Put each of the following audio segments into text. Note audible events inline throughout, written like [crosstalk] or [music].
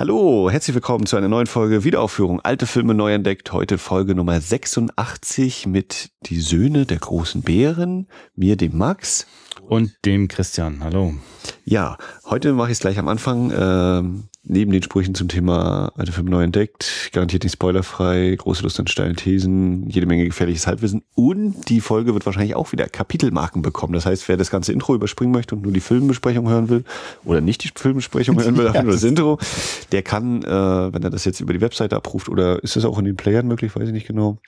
Hallo, herzlich willkommen zu einer neuen Folge Wiederaufführung. Alte Filme neu entdeckt. Heute Folge Nummer 86 mit Die Söhne der großen Bären, mir, dem Max. Und dem Christian. Hallo. Ja, heute mache ich es gleich am Anfang. Ähm, neben den Sprüchen zum Thema alte Filme neu entdeckt, garantiert nicht spoilerfrei, große Lust an steilen Thesen, jede Menge gefährliches Halbwissen und die Folge wird wahrscheinlich auch wieder Kapitelmarken bekommen. Das heißt, wer das ganze Intro überspringen möchte und nur die Filmbesprechung hören will oder nicht die Filmbesprechung hören will, ja, [laughs] nur das, Intro, der kann, äh, wenn er das jetzt über die Webseite abruft oder ist das auch in den Playern möglich, weiß ich nicht genau.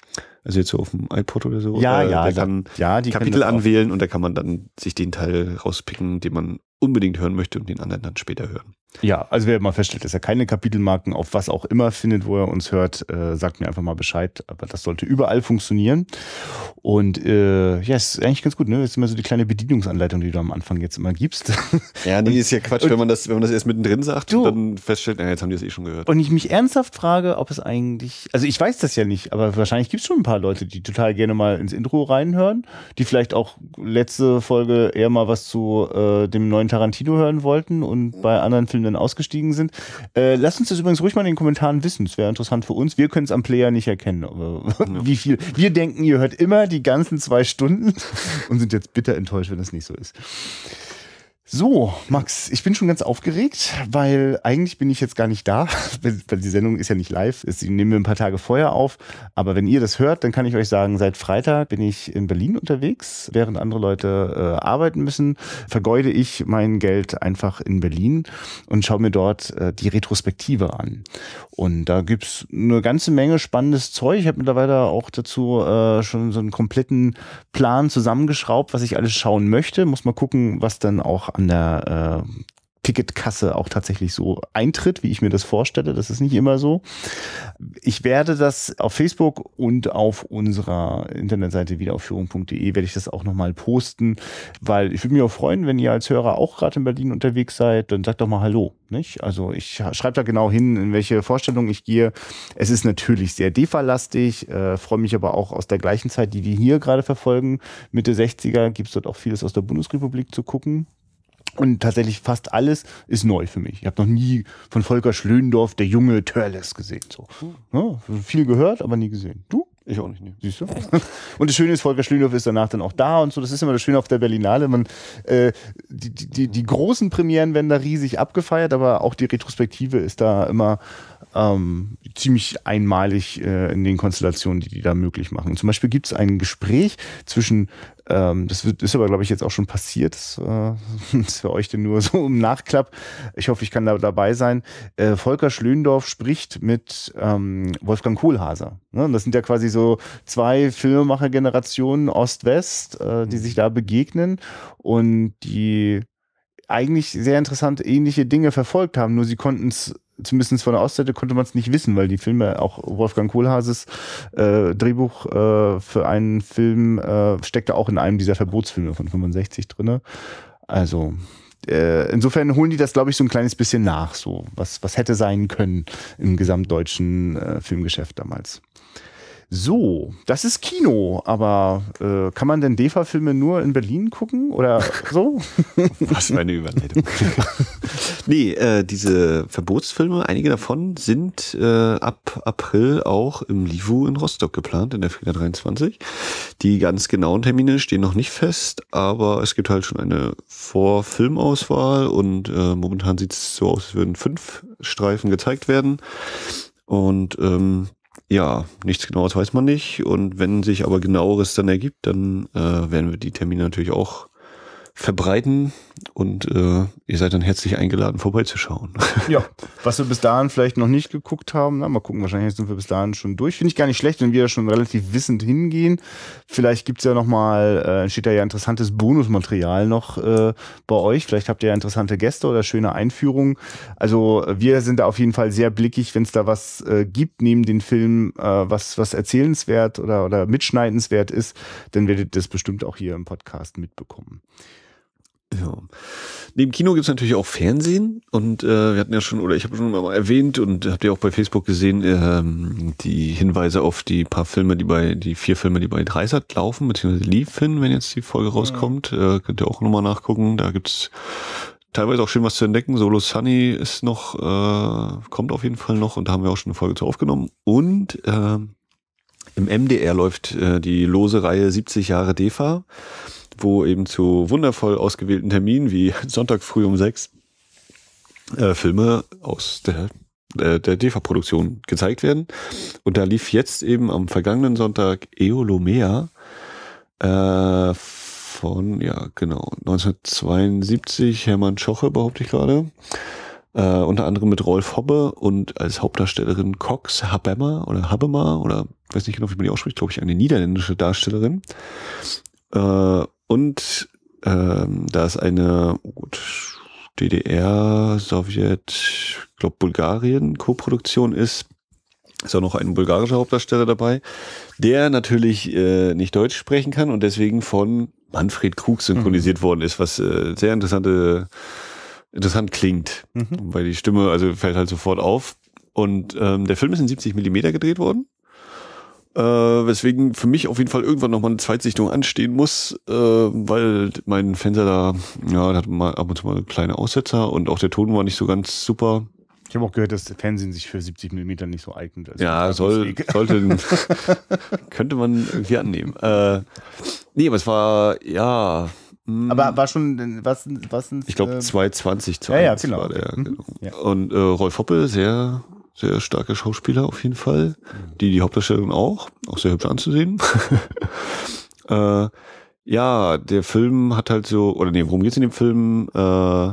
Also jetzt so auf dem iPod oder so. Ja, äh, ja. Der kann ja, die Kapitel anwählen und da kann man dann sich den Teil rauspicken, den man unbedingt hören möchte und den anderen dann später hören. Ja, also wer mal feststellt, dass er keine Kapitelmarken auf was auch immer findet, wo er uns hört, äh, sagt mir einfach mal Bescheid. Aber das sollte überall funktionieren. Und äh, ja, ist eigentlich ganz gut, ne? ist immer so die kleine Bedienungsanleitung, die du am Anfang jetzt immer gibst. [laughs] Ja, die ist ja Quatsch, wenn man das, wenn man das erst mittendrin sagt du, dann feststellt, naja, jetzt haben die das eh schon gehört. Und ich mich ernsthaft frage, ob es eigentlich, also ich weiß das ja nicht, aber wahrscheinlich gibt es schon ein paar Leute, die total gerne mal ins Intro reinhören, die vielleicht auch letzte Folge eher mal was zu äh, dem neuen Tarantino hören wollten und bei anderen Filmen Film dann ausgestiegen sind. Äh, lasst uns das übrigens ruhig mal in den Kommentaren wissen. Es wäre interessant für uns. Wir können es am Player nicht erkennen, ja. [laughs] wie viel. Wir denken, ihr hört immer die ganzen zwei Stunden [laughs] und sind jetzt bitter enttäuscht, wenn das nicht so ist. So, Max, ich bin schon ganz aufgeregt, weil eigentlich bin ich jetzt gar nicht da. [laughs] weil Die Sendung ist ja nicht live. Sie nehmen wir ein paar Tage vorher auf. Aber wenn ihr das hört, dann kann ich euch sagen, seit Freitag bin ich in Berlin unterwegs. Während andere Leute äh, arbeiten müssen, vergeude ich mein Geld einfach in Berlin und schaue mir dort äh, die Retrospektive an. Und da gibt's eine ganze Menge spannendes Zeug. Ich habe mittlerweile auch dazu äh, schon so einen kompletten Plan zusammengeschraubt, was ich alles schauen möchte. Muss mal gucken, was dann auch an der äh, Ticketkasse auch tatsächlich so eintritt, wie ich mir das vorstelle. Das ist nicht immer so. Ich werde das auf Facebook und auf unserer Internetseite wiederaufführung.de werde ich das auch nochmal posten, weil ich würde mich auch freuen, wenn ihr als Hörer auch gerade in Berlin unterwegs seid, dann sagt doch mal Hallo. Nicht? Also ich schreibe da genau hin, in welche Vorstellung ich gehe. Es ist natürlich sehr defalastig, äh, freue mich aber auch aus der gleichen Zeit, die wir hier gerade verfolgen, Mitte 60er, gibt es dort auch vieles aus der Bundesrepublik zu gucken. Und tatsächlich fast alles ist neu für mich. Ich habe noch nie von Volker Schlöndorff, der junge Törles, gesehen. So. Hm. Ja, viel gehört, aber nie gesehen. Du? Ich auch nicht, ne. Siehst du? [laughs] Und das Schöne ist, Volker Schlöndorff ist danach dann auch da und so. Das ist immer das Schöne auf der Berlinale. Man, äh, die, die, die, die großen Premieren werden da riesig abgefeiert, aber auch die Retrospektive ist da immer ähm, ziemlich einmalig äh, in den Konstellationen, die die da möglich machen. Zum Beispiel gibt es ein Gespräch zwischen, ähm, das wird, ist aber glaube ich jetzt auch schon passiert, das, äh, [laughs] ist für euch denn nur so im Nachklapp. Ich hoffe, ich kann da dabei sein. Äh, Volker Schlöndorf spricht mit ähm, Wolfgang Kohlhaser. Ne? Das sind ja quasi so zwei Filmemacher-Generationen Ost-West, äh, die mhm. sich da begegnen und die eigentlich sehr interessante ähnliche Dinge verfolgt haben, nur sie konnten es zumindest von der Ostseite konnte man es nicht wissen, weil die Filme, auch Wolfgang Kohlhaases äh, Drehbuch äh, für einen Film äh, steckte auch in einem dieser Verbotsfilme von 65 drinne. Also äh, insofern holen die das, glaube ich, so ein kleines bisschen nach, so was, was hätte sein können im gesamtdeutschen äh, Filmgeschäft damals. So, das ist Kino, aber äh, kann man denn DEFA-Filme nur in Berlin gucken oder so? [laughs] Was für eine Überleitung. [laughs] nee, äh, diese Verbotsfilme, einige davon sind äh, ab April auch im Livu in Rostock geplant, in der Fehler 23. Die ganz genauen Termine stehen noch nicht fest, aber es gibt halt schon eine Vorfilmauswahl und äh, momentan sieht es so aus, als würden fünf Streifen gezeigt werden. Und ähm, ja, nichts genaues weiß man nicht. Und wenn sich aber genaueres dann ergibt, dann äh, werden wir die Termine natürlich auch verbreiten und äh, ihr seid dann herzlich eingeladen, vorbeizuschauen. Ja, [laughs] was wir bis dahin vielleicht noch nicht geguckt haben, na, mal gucken, wahrscheinlich sind wir bis dahin schon durch. Finde ich gar nicht schlecht, wenn wir schon relativ wissend hingehen. Vielleicht gibt's ja nochmal, äh, steht da ja interessantes Bonusmaterial noch äh, bei euch. Vielleicht habt ihr ja interessante Gäste oder schöne Einführungen. Also wir sind da auf jeden Fall sehr blickig, wenn es da was äh, gibt neben den Film, äh, was, was erzählenswert oder, oder mitschneidenswert ist, dann werdet ihr das bestimmt auch hier im Podcast mitbekommen. Ja. Neben Kino gibt's natürlich auch Fernsehen und äh, wir hatten ja schon, oder ich habe schon mal erwähnt und habt ihr auch bei Facebook gesehen, ähm, die Hinweise auf die paar Filme, die bei, die vier Filme, die bei Dreisat laufen, beziehungsweise liefen, wenn jetzt die Folge mhm. rauskommt. Mhm. Äh, könnt ihr auch nochmal nachgucken. Da gibt's teilweise auch schön was zu entdecken. Solo Sunny ist noch, äh, kommt auf jeden Fall noch und da haben wir auch schon eine Folge zu aufgenommen. Und äh, im MDR läuft äh, die lose Reihe 70 Jahre DEFA wo eben zu wundervoll ausgewählten Terminen wie [laughs] Sonntag früh um sechs äh, Filme aus der äh, der DEFA-Produktion gezeigt werden. Und da lief jetzt eben am vergangenen Sonntag Eolomea äh, von, ja, genau, 1972, Hermann Schoche, behaupte ich gerade. Äh, unter anderem mit Rolf Hobbe und als Hauptdarstellerin Cox Habemmer oder Habemer oder weiß nicht genau, wie man die ausspricht, glaube ich, eine niederländische Darstellerin. Äh, und ähm, da ist eine oh gut, DDR, Sowjet, ich glaube Bulgarien, Koproduktion ist. Ist auch noch ein bulgarischer Hauptdarsteller dabei, der natürlich äh, nicht Deutsch sprechen kann und deswegen von Manfred Krug synchronisiert mhm. worden ist, was äh, sehr interessante, interessant klingt, mhm. weil die Stimme also fällt halt sofort auf. Und ähm, der Film ist in 70 Millimeter gedreht worden äh, weswegen für mich auf jeden Fall irgendwann nochmal eine Zweitsichtung anstehen muss, äh, weil mein Fenster da, ja, hat mal ab und zu mal kleine Aussetzer und auch der Ton war nicht so ganz super. Ich habe auch gehört, dass Fernsehen sich für 70 mm nicht so eignet. Also ja, soll, [laughs] sollte, könnte man irgendwie annehmen. Äh, nee, aber es war, ja. Mh, hm. aber war schon, was, was Ich glaube, ähm, 220 zu ja, ja, genau. war der. Mhm. Genau. Ja. Und äh, Rolf Hoppe, sehr sehr starke Schauspieler auf jeden Fall. Die, die Hauptdarstellung auch, auch sehr hübsch anzusehen. [laughs] äh, ja, der Film hat halt so, oder nee, worum geht's in dem Film? Äh,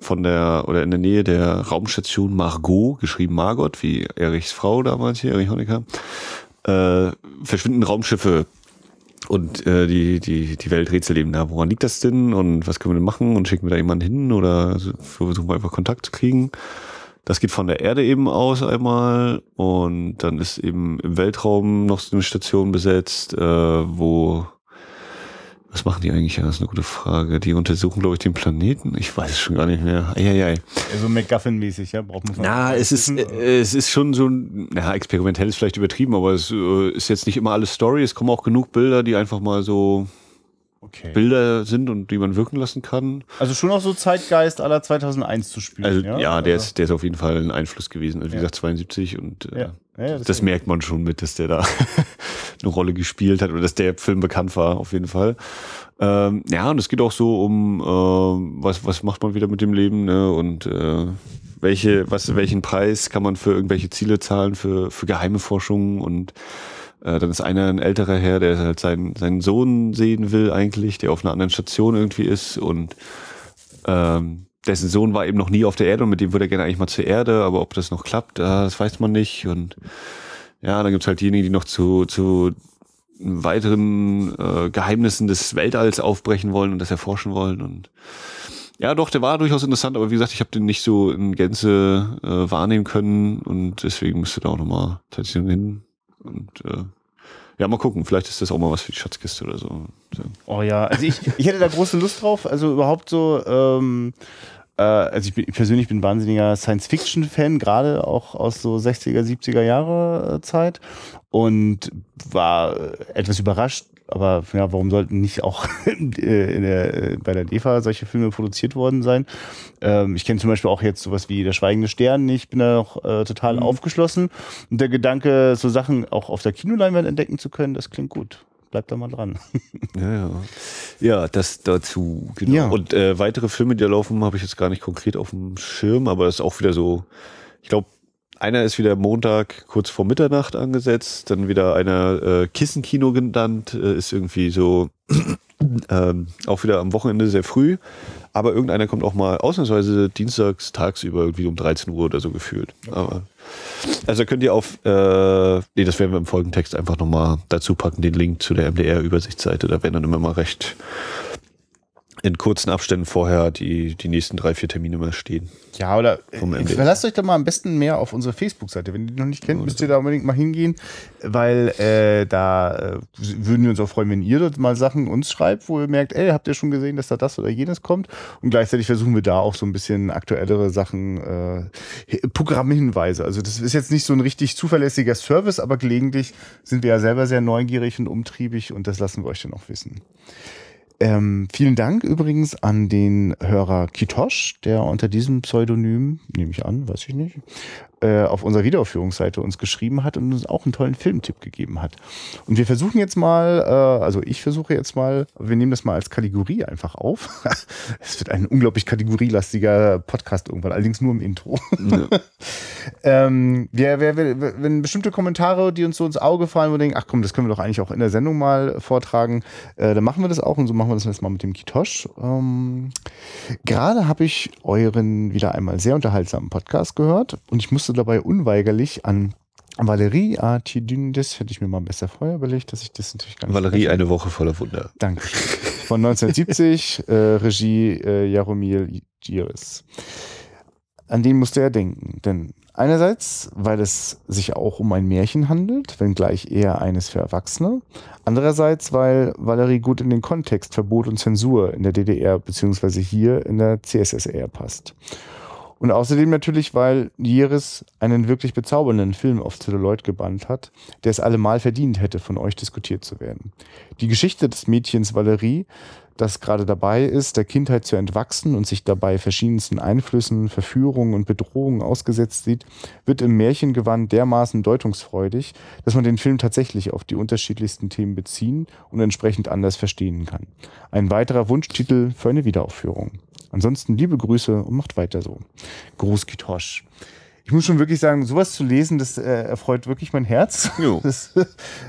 von der, oder in der Nähe der Raumstation Margot, geschrieben Margot, wie Erichs Frau damals hier, Erich Honecker, äh, verschwinden Raumschiffe und äh, die, die, die Welt rätselt eben, na, woran liegt das denn und was können wir denn machen und schicken wir da jemanden hin oder versuchen wir einfach Kontakt zu kriegen. Das geht von der Erde eben aus einmal und dann ist eben im Weltraum noch so eine Station besetzt, äh, wo was machen die eigentlich? Das ist eine gute Frage. Die untersuchen, glaube ich, den Planeten. Ich weiß es schon gar nicht mehr. Eieiei. Also MacGuffin-mäßig, ja? Braucht man Na, es ist, äh, es ist schon so ein, ja, experimentell ist vielleicht übertrieben, aber es äh, ist jetzt nicht immer alles Story. Es kommen auch genug Bilder, die einfach mal so okay. Bilder sind und die man wirken lassen kann. Also schon auch so Zeitgeist aller 2001 zu spielen. Also, ja, ja der, also. ist, der ist auf jeden Fall ein Einfluss gewesen. Also, wie ja. gesagt, 72 und äh, ja. das, das merkt man schon mit, dass der da [laughs] eine Rolle gespielt hat oder dass der Film bekannt war, auf jeden Fall. Ähm, ja, und es geht auch so um, äh, was, was macht man wieder mit dem Leben ne? und äh, welche, was, welchen Preis kann man für irgendwelche Ziele zahlen, für, für geheime Forschungen und äh, dann ist einer ein älterer Herr, der halt seinen, seinen Sohn sehen will eigentlich, der auf einer anderen Station irgendwie ist und ähm, dessen Sohn war eben noch nie auf der Erde und mit dem würde er gerne eigentlich mal zur Erde, aber ob das noch klappt, äh, das weiß man nicht. Und ja, dann gibt's halt diejenigen, die noch zu, zu weiteren äh, Geheimnissen des Weltalls aufbrechen wollen und das erforschen wollen. Und ja, doch, der war durchaus interessant, aber wie gesagt, ich habe den nicht so in Gänze äh, wahrnehmen können und deswegen müsste da auch nochmal tatsächlich hin und äh, ja, mal gucken, vielleicht ist das auch mal was für die Schatzkiste oder so. Oh ja, also ich, ich hätte da große Lust drauf, also überhaupt so, ähm, äh, also ich, bin, ich, persönlich bin ein wahnsinniger Science-Fiction-Fan, gerade auch aus so 60er, 70er Jahre äh, Zeit und war äh, etwas überrascht, aber ja, warum sollten nicht auch [laughs] äh, in der, äh, bei der DEFA solche Filme produziert worden sein? Ähm, ich kenne zum Beispiel auch jetzt sowas wie Der Schweigende Stern nicht, bin da auch äh, total mhm. aufgeschlossen. Und der Gedanke, so Sachen auch auf der Kinoleinwand entdecken zu können, das klingt gut bleibt da mal dran. [laughs] ja, ja. ja das dazu. Genau. Ja. Und äh, weitere Filme, die da laufen, habe ich jetzt gar nicht konkret auf dem Schirm, aber das ist auch wieder so, ich glaube, einer ist wieder Montag kurz vor Mitternacht angesetzt, dann wieder einer äh, Kissenkino genannt, äh, ist irgendwie so [clears throat] ähm, auch wieder am Wochenende sehr früh. Aber irgendeiner kommt auch mal ausnahmsweise dienstags tagsüber irgendwie um 13 Uhr oder so gefühlt. Aber, also könnt ihr auf, äh, nee, das werden wir im Folgentext einfach nochmal dazu packen, den Link zu der MDR-Übersichtsseite. Da werden dann immer mal recht in kurzen Abständen vorher die, die nächsten drei, vier Termine mal stehen. Ja, oder äh, verlasst euch doch mal am besten mehr auf unsere Facebook-Seite. Wenn ihr die noch nicht kennt, oder müsst ihr da unbedingt mal hingehen, weil äh, da äh, würden wir uns auch freuen, wenn ihr dort mal Sachen uns schreibt, wo ihr merkt, ey, habt ihr schon gesehen, dass da das oder jenes kommt? Und gleichzeitig versuchen wir da auch so ein bisschen aktuellere Sachen, äh, Programmhinweise. Also das ist jetzt nicht so ein richtig zuverlässiger Service, aber gelegentlich sind wir ja selber sehr neugierig und umtriebig und das lassen wir euch dann auch wissen. Ähm, vielen Dank übrigens an den Hörer Kitosch, der unter diesem Pseudonym, nehme ich an, weiß ich nicht, äh, auf unserer Wiederaufführungsseite uns geschrieben hat und uns auch einen tollen Filmtipp gegeben hat. Und wir versuchen jetzt mal, äh, also ich versuche jetzt mal, wir nehmen das mal als Kategorie einfach auf. [laughs] es wird ein unglaublich kategorielastiger Podcast irgendwann, allerdings nur im Intro. Ja. [laughs] ähm, wir, wir, wir, wenn bestimmte Kommentare, die uns so ins Auge fallen, wo wir denken, ach komm, das können wir doch eigentlich auch in der Sendung mal vortragen, äh, dann machen wir das auch und so machen wir wir das jetzt Mal mit dem Kitosch. Ähm, gerade habe ich euren wieder einmal sehr unterhaltsamen Podcast gehört und ich musste dabei unweigerlich an Valerie Artidin, das hätte ich mir mal besser vorher überlegt, dass ich das natürlich gar nicht. Valerie, eine Woche voller Wunder. Danke. Von 1970, [laughs] äh, Regie äh, Jaromir Jiris. An den musste er denken, denn Einerseits, weil es sich auch um ein Märchen handelt, wenngleich eher eines für Erwachsene. Andererseits, weil Valerie gut in den Kontext Verbot und Zensur in der DDR bzw. hier in der CSSR passt. Und außerdem natürlich, weil Jeres einen wirklich bezaubernden Film auf Zelluloid gebannt hat, der es allemal verdient hätte, von euch diskutiert zu werden. Die Geschichte des Mädchens Valerie das gerade dabei ist, der Kindheit zu entwachsen und sich dabei verschiedensten Einflüssen, Verführungen und Bedrohungen ausgesetzt sieht, wird im Märchengewand dermaßen deutungsfreudig, dass man den Film tatsächlich auf die unterschiedlichsten Themen beziehen und entsprechend anders verstehen kann. Ein weiterer Wunschtitel für eine Wiederaufführung. Ansonsten liebe Grüße und macht weiter so. Gruß Kitosch ich muss schon wirklich sagen, sowas zu lesen, das äh, erfreut wirklich mein Herz. [laughs] Das,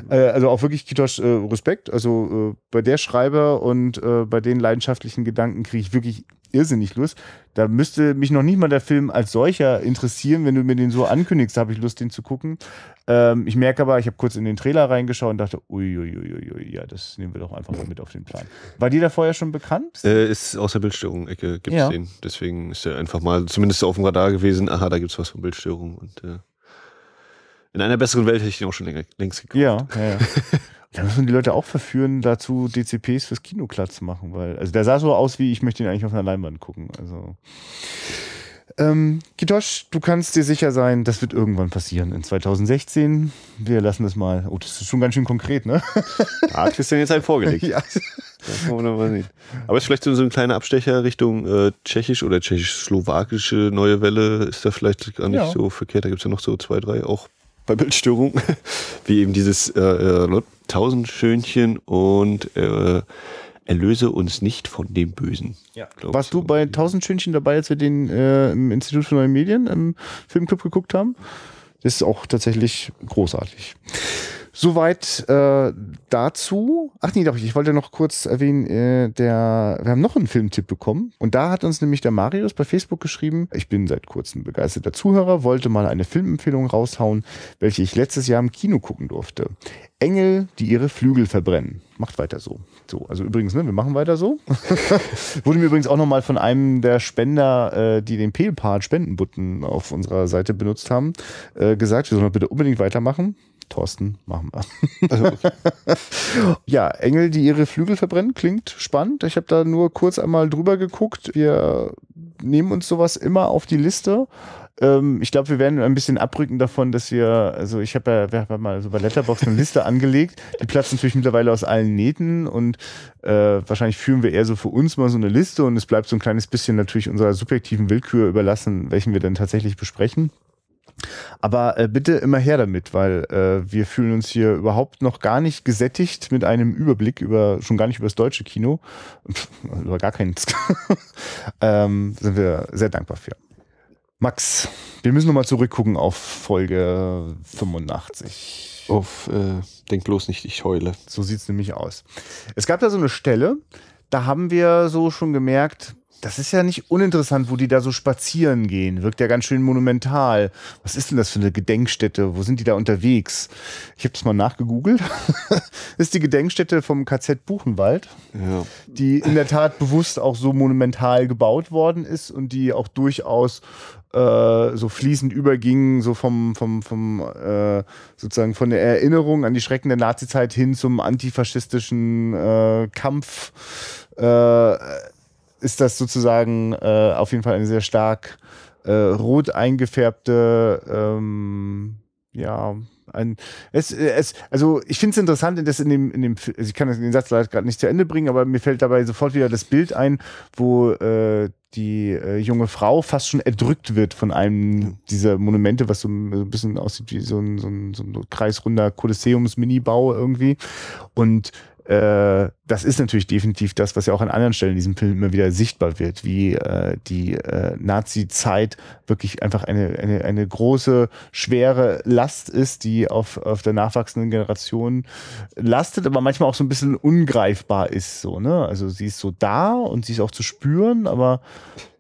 äh, also auch wirklich Kitosch äh, Respekt. Also äh, bei der Schreiber und äh, bei den leidenschaftlichen Gedanken kriege ich wirklich irrsinnig Lust. Da müsste mich noch nicht mal der Film als solcher interessieren, wenn du mir den so ankündigst, habe ich Lust, den zu gucken. Ähm, ich merke aber, ich habe kurz in den Trailer reingeschaut und dachte, uiuiuiui, ja, das nehmen wir doch einfach mal mit auf den Plan. War die da vorher schon bekannt? Äh, ist aus der Bildstörung-Ecke, gibt es ja. den. Deswegen ist er einfach mal zumindest auf dem Radar gewesen, aha, da gibt es was von Bildstörung. Und äh, in einer besseren Welt hätte ich den auch schon längst gekauft. Ja, ja, ja. [laughs] Da müssen die Leute auch verführen, dazu DCPs fürs zu machen, weil, also der sah so aus wie, ich möchte ihn eigentlich auf einer Leinwand gucken. Also. Ähm, Kitosch, du kannst dir sicher sein, das wird irgendwann passieren in 2016. Wir lassen das mal. Oh, das ist schon ganz schön konkret, ne? [laughs] Da hat Christian jetzt halt vorgelegt. [laughs] ja. Das wollen wir mal sehen. Aber ist vielleicht so ein kleiner Abstecher Richtung äh, tschechisch oder tschechisch-slowakische neue Welle. Ist da vielleicht gar nicht ja. so verkehrt. Da gibt es ja noch so zwei, drei auch bei Bildstörungen. [laughs] Wie eben dieses äh, äh, ne, Tausendschönchen und äh, erlöse uns nicht von dem Bösen. Ja. Warst du bei 1000 Schönchen dabei, als wir den äh, im Institut für Neue Medien im Filmclub geguckt haben? Das ist auch tatsächlich großartig. Soweit äh, dazu. Ach nee, doch, ich wollte noch kurz erwähnen, äh, der, wir haben noch einen Filmtipp bekommen. Und da hat uns nämlich der Marius bei Facebook geschrieben, ich bin seit kurzem begeisterter Zuhörer, wollte mal eine Filmempfehlung raushauen, welche ich letztes Jahr im Kino gucken durfte. Engel, die ihre Flügel verbrennen. Macht weiter so. So, also übrigens, ne, wir machen weiter so. [laughs] Wurde mir übrigens auch nochmal von einem der Spender, äh, die den PayPal-Spendenbutton auf unserer Seite benutzt haben, äh, gesagt, wir sollen bitte unbedingt weitermachen. Thorsten, machen wir. Also. [laughs] ja, Engel, die ihre Flügel verbrennen, klingt spannend. Ich habe da nur kurz einmal drüber geguckt. Wir nehmen uns sowas immer auf die Liste ähm, ich glaube, wir werden ein bisschen abrücken davon, dass wir, also ich habe ja, hab mal so bei Letterbox eine Liste [laughs] angelegt. Die platzt natürlich mittlerweile aus allen Nähten und äh, wahrscheinlich führen wir eher so für uns mal so eine Liste und es bleibt so ein kleines bisschen natürlich unserer subjektiven Willkür überlassen, welchen wir dann tatsächlich besprechen. Aber äh, bitte immer her damit, weil äh, wir fühlen uns hier überhaupt noch gar nicht gesättigt mit einem Überblick über, schon gar nicht über das deutsche Kino, über gar keinen. [laughs] ähm, sind wir sehr dankbar für. Max, wir müssen nochmal zurückgucken auf Folge 85. Auf, äh, denk bloß nicht, ich heule. So sieht es nämlich aus. Es gab da so eine Stelle, da haben wir so schon gemerkt, das ist ja nicht uninteressant, wo die da so spazieren gehen. Wirkt ja ganz schön monumental. Was ist denn das für eine Gedenkstätte? Wo sind die da unterwegs? Ich habe das mal nachgegoogelt. [laughs] ist die Gedenkstätte vom KZ Buchenwald, ja. die in der Tat bewusst auch so monumental gebaut worden ist und die auch durchaus äh, so fließend überging, so vom, vom, vom äh, sozusagen von der Erinnerung an die Schrecken der Nazizeit hin zum antifaschistischen äh, Kampf. Äh, ist das sozusagen äh, auf jeden Fall eine sehr stark äh, rot eingefärbte, ähm, ja, ein, es, es, also ich finde es interessant, dass in dem, in dem, also ich kann den Satz leider gerade nicht zu Ende bringen, aber mir fällt dabei sofort wieder das Bild ein, wo äh, die äh, junge Frau fast schon erdrückt wird von einem dieser Monumente, was so ein bisschen aussieht wie so ein, so ein, so ein kreisrunder Kolosseums-Minibau irgendwie. Und äh, das ist natürlich definitiv das, was ja auch an anderen Stellen in diesem Film immer wieder sichtbar wird, wie äh, die äh, Nazi-Zeit wirklich einfach eine, eine, eine große, schwere Last ist, die auf, auf der nachwachsenden Generation lastet, aber manchmal auch so ein bisschen ungreifbar ist. So, ne? Also sie ist so da und sie ist auch zu spüren, aber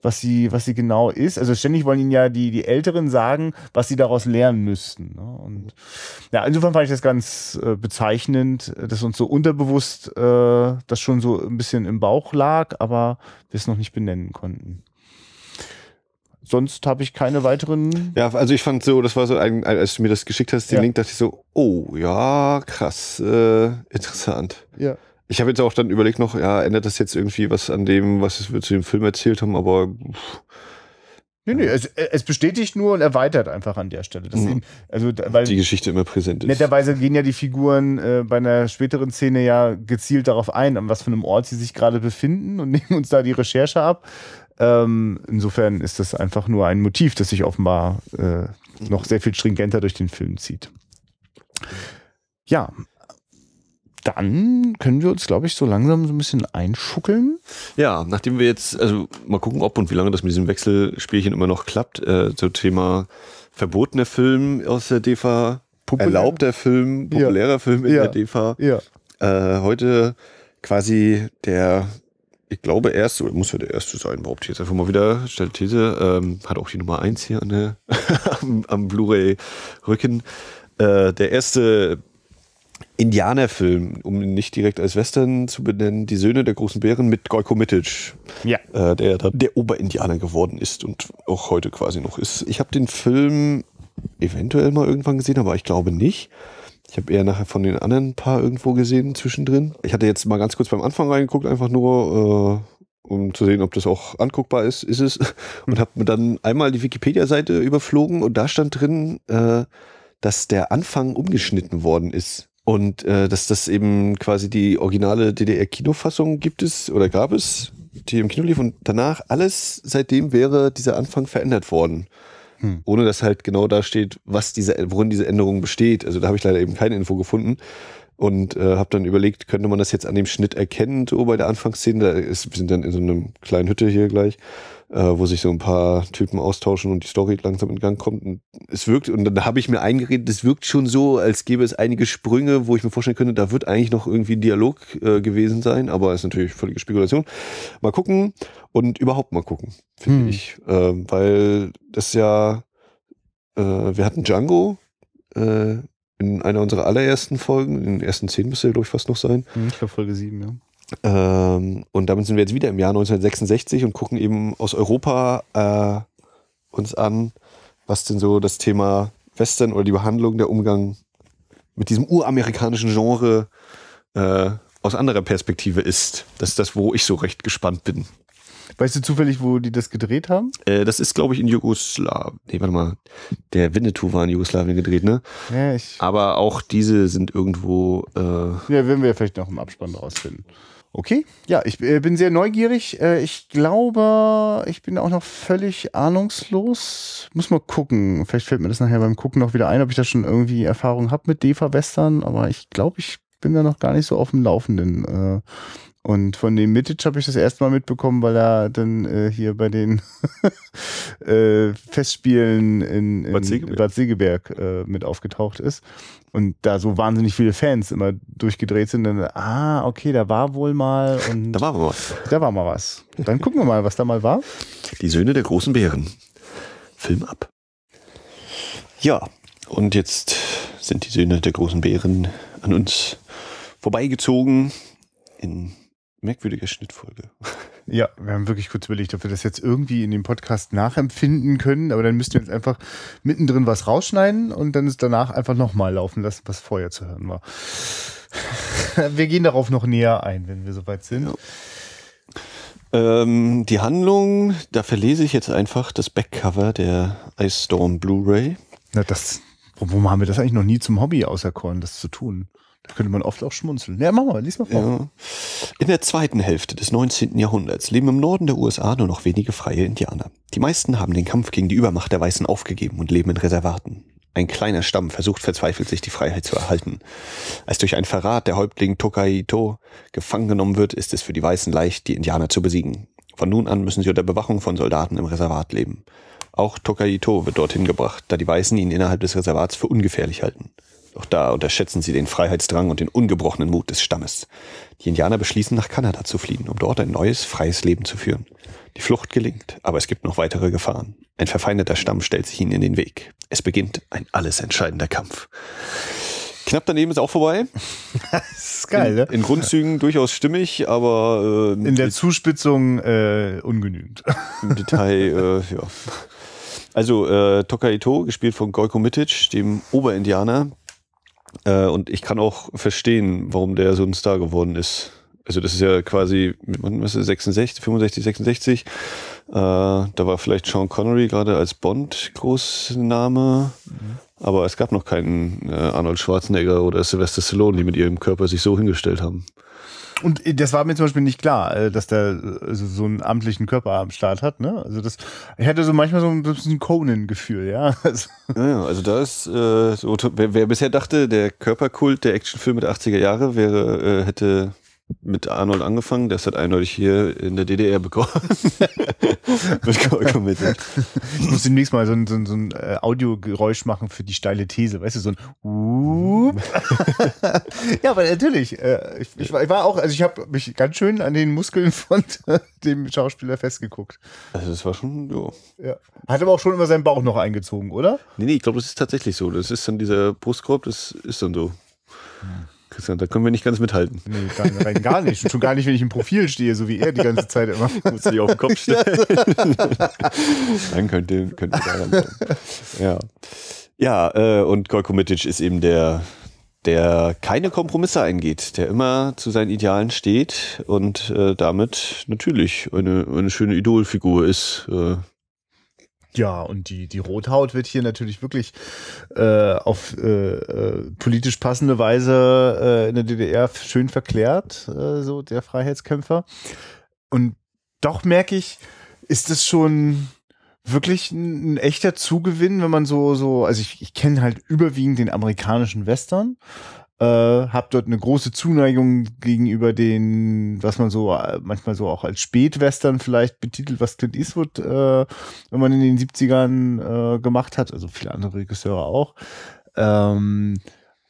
was sie, was sie genau ist. Also ständig wollen ihnen ja die, die Älteren sagen, was sie daraus lernen müssten. Ne? Und ja, insofern fand ich das ganz äh, bezeichnend, dass uns so unterbewusst äh, das schon so ein bisschen im Bauch lag, aber wir es noch nicht benennen konnten sonst habe ich keine weiteren. Ja, also ich fand so, das war so ein, als du mir das geschickt hast, den ja. Link, dachte ich so, oh ja, krass, äh, interessant. Ja. Ich habe jetzt auch dann überlegt noch, ja, ändert das jetzt irgendwie was an dem, was wir zu dem Film erzählt haben, aber. Pff. Nee, nee, es, es, bestätigt nur und erweitert einfach an der Stelle. Deswegen, mhm. also, weil die Geschichte immer präsent ist. Netterweise gehen ja die Figuren äh, bei einer späteren Szene ja gezielt darauf ein, an was für einem Ort sie sich gerade befinden und [laughs] nehmen uns da die Recherche ab. Ähm, insofern ist das einfach nur ein Motiv, das sich offenbar äh, noch sehr viel stringenter durch den Film zieht. Ja, dann können wir uns, glaube ich, so langsam so ein bisschen einschuckeln. Ja, nachdem wir jetzt, also mal gucken, ob und wie lange das mit diesem Wechselspielchen immer noch klappt, äh, zum Thema verbotener Film aus der DEFA, erlaubter Film, populärer ja. Film in ja. der DEFA. Ja. Äh, heute quasi der, ich glaube, erste, muss ja der erste sein, behaupte ich jetzt einfach mal wieder, stellt These, ähm, hat auch die Nummer 1 hier an der, [laughs] am, am Blu-ray-Rücken. Äh, der erste Indianerfilm, um ihn nicht direkt als Western zu benennen, Die Söhne der großen Bären mit Goiko Mitic, ja. äh, der der Oberindianer geworden ist und auch heute quasi noch ist. Ich habe den Film eventuell mal irgendwann gesehen, aber ich glaube nicht. Ich habe eher nachher von den anderen paar irgendwo gesehen zwischendrin. Ich hatte jetzt mal ganz kurz beim Anfang reingeguckt, einfach nur, äh, um zu sehen, ob das auch anguckbar ist. Ist es. [laughs] Und habe mir dann einmal die Wikipedia-Seite überflogen und da stand drin, äh, dass der Anfang umgeschnitten worden ist. Und äh, dass das eben quasi die originale DDR-Kinofassung gibt es oder gab es, die im Kino lief. Und danach alles, seitdem wäre dieser Anfang verändert worden. Hm. Ohne dass halt genau da steht, was diese, worin diese Änderung besteht. Also da habe ich leider eben keine Info gefunden und äh, habe dann überlegt, könnte man das jetzt an dem Schnitt erkennen, so bei der Anfangsszene, da ist, wir sind dann in so einer kleinen Hütte hier gleich äh, wo sich so ein paar Typen austauschen und die Story langsam in Gang kommt. Und es wirkt, und dann habe ich mir eingeredet, es wirkt schon so, als gäbe es einige Sprünge, wo ich mir vorstellen könnte, da wird eigentlich noch irgendwie ein Dialog äh, gewesen sein, aber ist natürlich völlige Spekulation. Mal gucken und überhaupt mal gucken, finde hm. ich. Äh, weil das ja, äh, wir hatten Django, äh, in einer unserer allerersten Folgen, in den ersten zehn müsste er, glaube ich, fast noch sein. Hm, ich glaube, Folge sieben, ja. Ähm, und damit sind wir jetzt wieder im Jahr 1966 und gucken eben aus Europa äh, uns an, was denn so das Thema Western oder die Behandlung, der Umgang mit diesem uramerikanischen Genre äh, aus anderer Perspektive ist. Das ist das, wo ich so recht gespannt bin. Weißt du zufällig, wo die das gedreht haben? Äh, das ist, glaube ich, in Jugoslawien. Nee, warte mal. Der Winnetou war in Jugoslawien gedreht, ne? Ja, ich Aber auch diese sind irgendwo. Äh ja, werden wir ja vielleicht noch im Abspann rausfinden. Okay, ja, ich äh, bin sehr neugierig. Äh, ich glaube, ich bin auch noch völlig ahnungslos. Muss mal gucken. Vielleicht fällt mir das nachher beim Gucken noch wieder ein, ob ich da schon irgendwie Erfahrung habe mit Defa Western. Aber ich glaube, ich bin da noch gar nicht so auf dem Laufenden. Äh, und von dem Mitic habe ich das erstmal mitbekommen, weil er dann äh, hier bei den [laughs] äh, Festspielen in, in Bad Segeberg, Bad Segeberg äh, mit aufgetaucht ist. Und da so wahnsinnig viele Fans immer durchgedreht sind. Dann, ah, okay, da war wohl mal. Und da war mal was. Da war mal was. Dann gucken wir mal, was da mal war. Die Söhne der großen Bären. Film ab. Ja, und jetzt sind die Söhne der großen Bären an uns vorbeigezogen in merkwürdige Schnittfolge. [laughs] Ja, wir haben wirklich kurz überlegt, ob wir das jetzt irgendwie in dem Podcast nachempfinden können, aber dann müssten wir jetzt einfach mittendrin was rausschneiden und dann es danach einfach nochmal laufen lassen, was vorher zu hören war. [laughs] wir gehen darauf noch näher ein, wenn wir soweit sind. Ja. Ähm, die Handlung, da verlese ich jetzt einfach das Backcover der Ice Storm Blu-ray. Na, das, warum haben wir das eigentlich noch nie zum Hobby auserkoren, das zu tun? Da könnte man oft auch schmunzeln. Ja, mach mal, lies mal vor. Ja. In der zweiten Hälfte des 19. Jahrhunderts leben im Norden der USA nur noch wenige freie Indianer. Die meisten haben den Kampf gegen die Übermacht der Weißen aufgegeben und leben in Reservaten. Ein kleiner Stamm versucht verzweifelt, sich die Freiheit zu erhalten. Als durch einen Verrat der Häuptling Tokaito gefangen genommen wird, ist es für die Weißen leicht, die Indianer zu besiegen. Von nun an müssen sie unter Bewachung von Soldaten im Reservat leben. Auch Tokaito wird dorthin gebracht, da die Weißen ihn innerhalb des Reservats für ungefährlich halten. Doch da unterschätzen sie den Freiheitsdrang und den ungebrochenen Mut des Stammes. Die Indianer beschließen, nach Kanada zu fliehen, um dort ein neues, freies Leben zu führen. Die Flucht gelingt, aber es gibt noch weitere Gefahren. Ein verfeindeter Stamm stellt sich ihnen in den Weg. Es beginnt ein alles entscheidender Kampf. Knapp daneben ist auch vorbei. [laughs] das ist geil, in, ne? In Grundzügen durchaus stimmig, aber. Äh, in der Zuspitzung äh, ungenügend. Im Detail, [laughs] äh, ja. Also äh, Tokaito, gespielt von Goiko Mitic, dem Oberindianer, äh, und ich kann auch verstehen, warum der so ein Star geworden ist. Also das ist ja quasi, was ist 66, 65, 66. Äh, da war vielleicht Sean Connery gerade als Bond Großname. Mhm. Aber es gab noch keinen äh, Arnold Schwarzenegger oder Sylvester Stallone, die mit ihrem Körper sich so hingestellt haben. Und äh, das war mir zum Beispiel nicht klar, äh, dass der äh, so einen amtlichen Körper am Start hat. Ne? Also das, ich hatte so manchmal so ein bisschen Conan-Gefühl, ja. [laughs] Also ja. Also da ist, äh, so, wer, wer, bisher dachte, der Körperkult der Actionfilme der 80er Jahre wäre, äh, hätte mit Arnold angefangen, der ist halt eindeutig hier in der DDR bekommen. [laughs] mit Ich muss demnächst mal so ein, so ein, so ein äh, Audiogeräusch machen für die steile These, weißt du, so ein Uuuup. [laughs] ja, aber natürlich. Äh, ich, ich, war, ich, war auch, also ich habe mich ganz schön an den Muskeln von [laughs] dem Schauspieler festgeguckt. Also das war schon, jo. ja. Hat aber auch schon immer seinen Bauch noch eingezogen, oder? Nee, nee, ich glaube, das ist tatsächlich so. Das ist dann dieser Brustkorb, das ist dann so. Hm. Christian, da können wir nicht ganz mithalten. Nee, gar, rein gar nicht. Schon gar nicht, wenn ich im Profil stehe, so wie er die ganze Zeit immer. [laughs] Muss ich auf den Kopf stellen. Dann [laughs] könnte, könnte daran sein. Ja. Ja, äh, und Golko Mitic ist eben der, der keine Kompromisse eingeht, der immer zu seinen Idealen steht und äh, damit natürlich eine, eine schöne Idolfigur ist. Äh, ja, und die, die Rothaut wird hier natürlich wirklich äh, auf äh, äh politisch passende Weise äh, in der DDR schön verklärt, äh, so der Freiheitskämpfer. Und doch merke ich, ist es schon wirklich ein, ein, echter Zugewinn, wenn man so, so, also ich, ich kenne halt überwiegend den amerikanischen Western, äh, habe dort eine große Zuneigung gegenüber den, was man so äh, manchmal so auch als Spätwestern vielleicht betitelt, was Clint Eastwood, äh, wenn man in den 70ern äh, gemacht hat, also viele andere Regisseure auch. Ähm,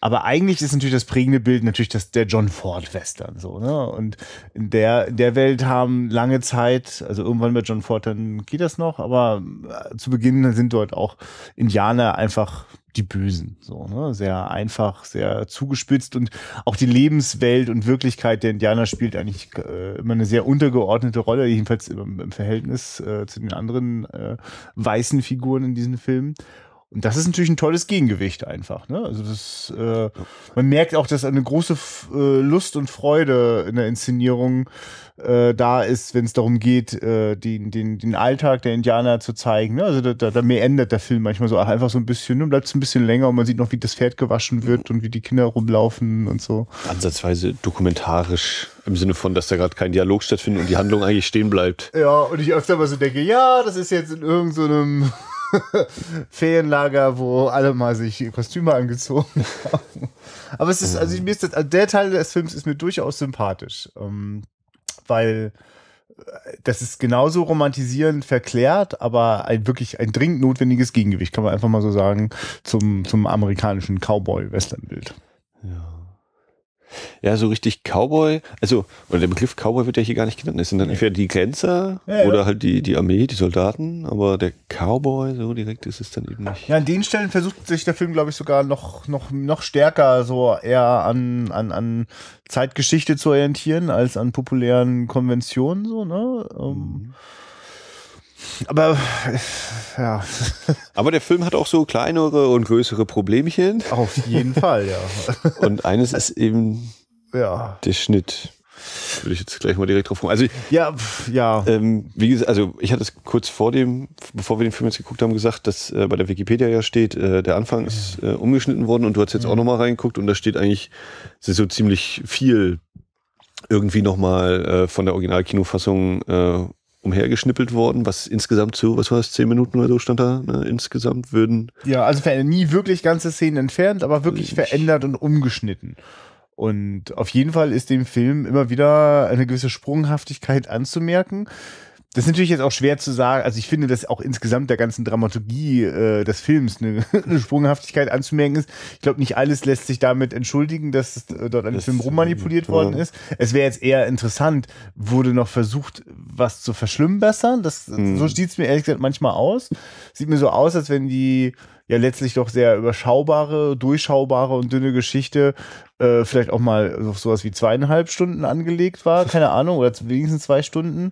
aber eigentlich ist natürlich das prägende Bild natürlich das, der John Ford Western. So, ne? Und in der, in der Welt haben lange Zeit, also irgendwann bei John Ford, dann geht das noch, aber äh, zu Beginn sind dort auch Indianer einfach die Bösen. So, ne? Sehr einfach, sehr zugespitzt und auch die Lebenswelt und Wirklichkeit der Indianer spielt eigentlich äh, immer eine sehr untergeordnete Rolle, jedenfalls im, im Verhältnis äh, zu den anderen äh, weißen Figuren in diesen Filmen. Und das ist natürlich ein tolles Gegengewicht einfach. Ne? Also das, äh, man merkt auch, dass eine große äh, Lust und Freude in der Inszenierung äh, da ist, wenn es darum geht, äh, den, den, den Alltag der Indianer zu zeigen. Ne? Also da, da, da mehr meandert der Film manchmal so einfach so ein bisschen, ne? bleibt es ein bisschen länger und man sieht noch, wie das Pferd gewaschen wird und wie die Kinder rumlaufen und so. Ansatzweise dokumentarisch im Sinne von, dass da gerade kein Dialog stattfindet und die Handlung eigentlich stehen bleibt. Ja, und ich öfter mal so denke, ja, das ist jetzt in irgendeinem so [laughs] Ferienlager, wo alle mal sich Kostüme angezogen [laughs] haben. Aber es ist, also, mir ist das, also, der Teil des Films ist mir durchaus sympathisch, ähm, weil äh, das ist genauso romantisierend verklärt, aber ein wirklich ein dringend notwendiges Gegengewicht, kann man einfach mal so sagen, zum, zum amerikanischen Cowboy-Western-Bild. Ja ja, so richtig Cowboy, also, oder der Begriff Cowboy wird ja hier gar nicht genannt. Es sind dann entweder die Glänzer ja, oder ja. halt die, die Armee, die Soldaten, aber der Cowboy, so direkt ist es dann eben nicht. Ja, an den Stellen versucht sich der Film, glaube ich, sogar noch, noch, noch stärker so eher an, an, an Zeitgeschichte zu orientieren, als an populären Konventionen, so, ne? Ähm, mhm. Um, aber äh, ja. [laughs] Aber der Film hat auch so kleinere und größere Problemchen. Auf jeden Fall, ja. [laughs] Und eines ist eben ja. der Schnitt. Würde ich jetzt gleich mal direkt drauf kommen. Also, ja, ja. Ähm, wie gesagt, also ich hatte es kurz vor dem, bevor wir den Film jetzt geguckt haben, gesagt, dass äh, bei der Wikipedia ja steht, äh, der Anfang ist äh, umgeschnitten worden und du hast jetzt mhm. auch nochmal reingeguckt und da steht eigentlich, es ist so ziemlich viel irgendwie nochmal äh, von der Originalkinofassung äh, umhergeschnippelt worden, was insgesamt zu, was war das, zehn Minuten oder so stand da, ne? insgesamt würden. Ja, also nie wirklich ganze Szenen entfernt, aber wirklich verändert und umgeschnitten. Und auf jeden Fall ist dem Film immer wieder eine gewisse Sprunghaftigkeit anzumerken. Das ist natürlich jetzt auch schwer zu sagen. Also ich finde, dass auch insgesamt der ganzen Dramaturgie äh, des Films eine, [laughs] eine Sprunghaftigkeit anzumerken ist. Ich glaube, nicht alles lässt sich damit entschuldigen, dass äh, dort an dem Film rummanipuliert ja. worden ist. Es wäre jetzt eher interessant, wurde noch versucht, was zu verschlimmbessern. Das, mhm. So sieht es mir ehrlich gesagt manchmal aus. Sieht mir so aus, als wenn die ja letztlich doch sehr überschaubare, durchschaubare und dünne Geschichte äh, vielleicht auch mal auf sowas wie zweieinhalb Stunden angelegt war, keine Ahnung, oder wenigstens zwei Stunden.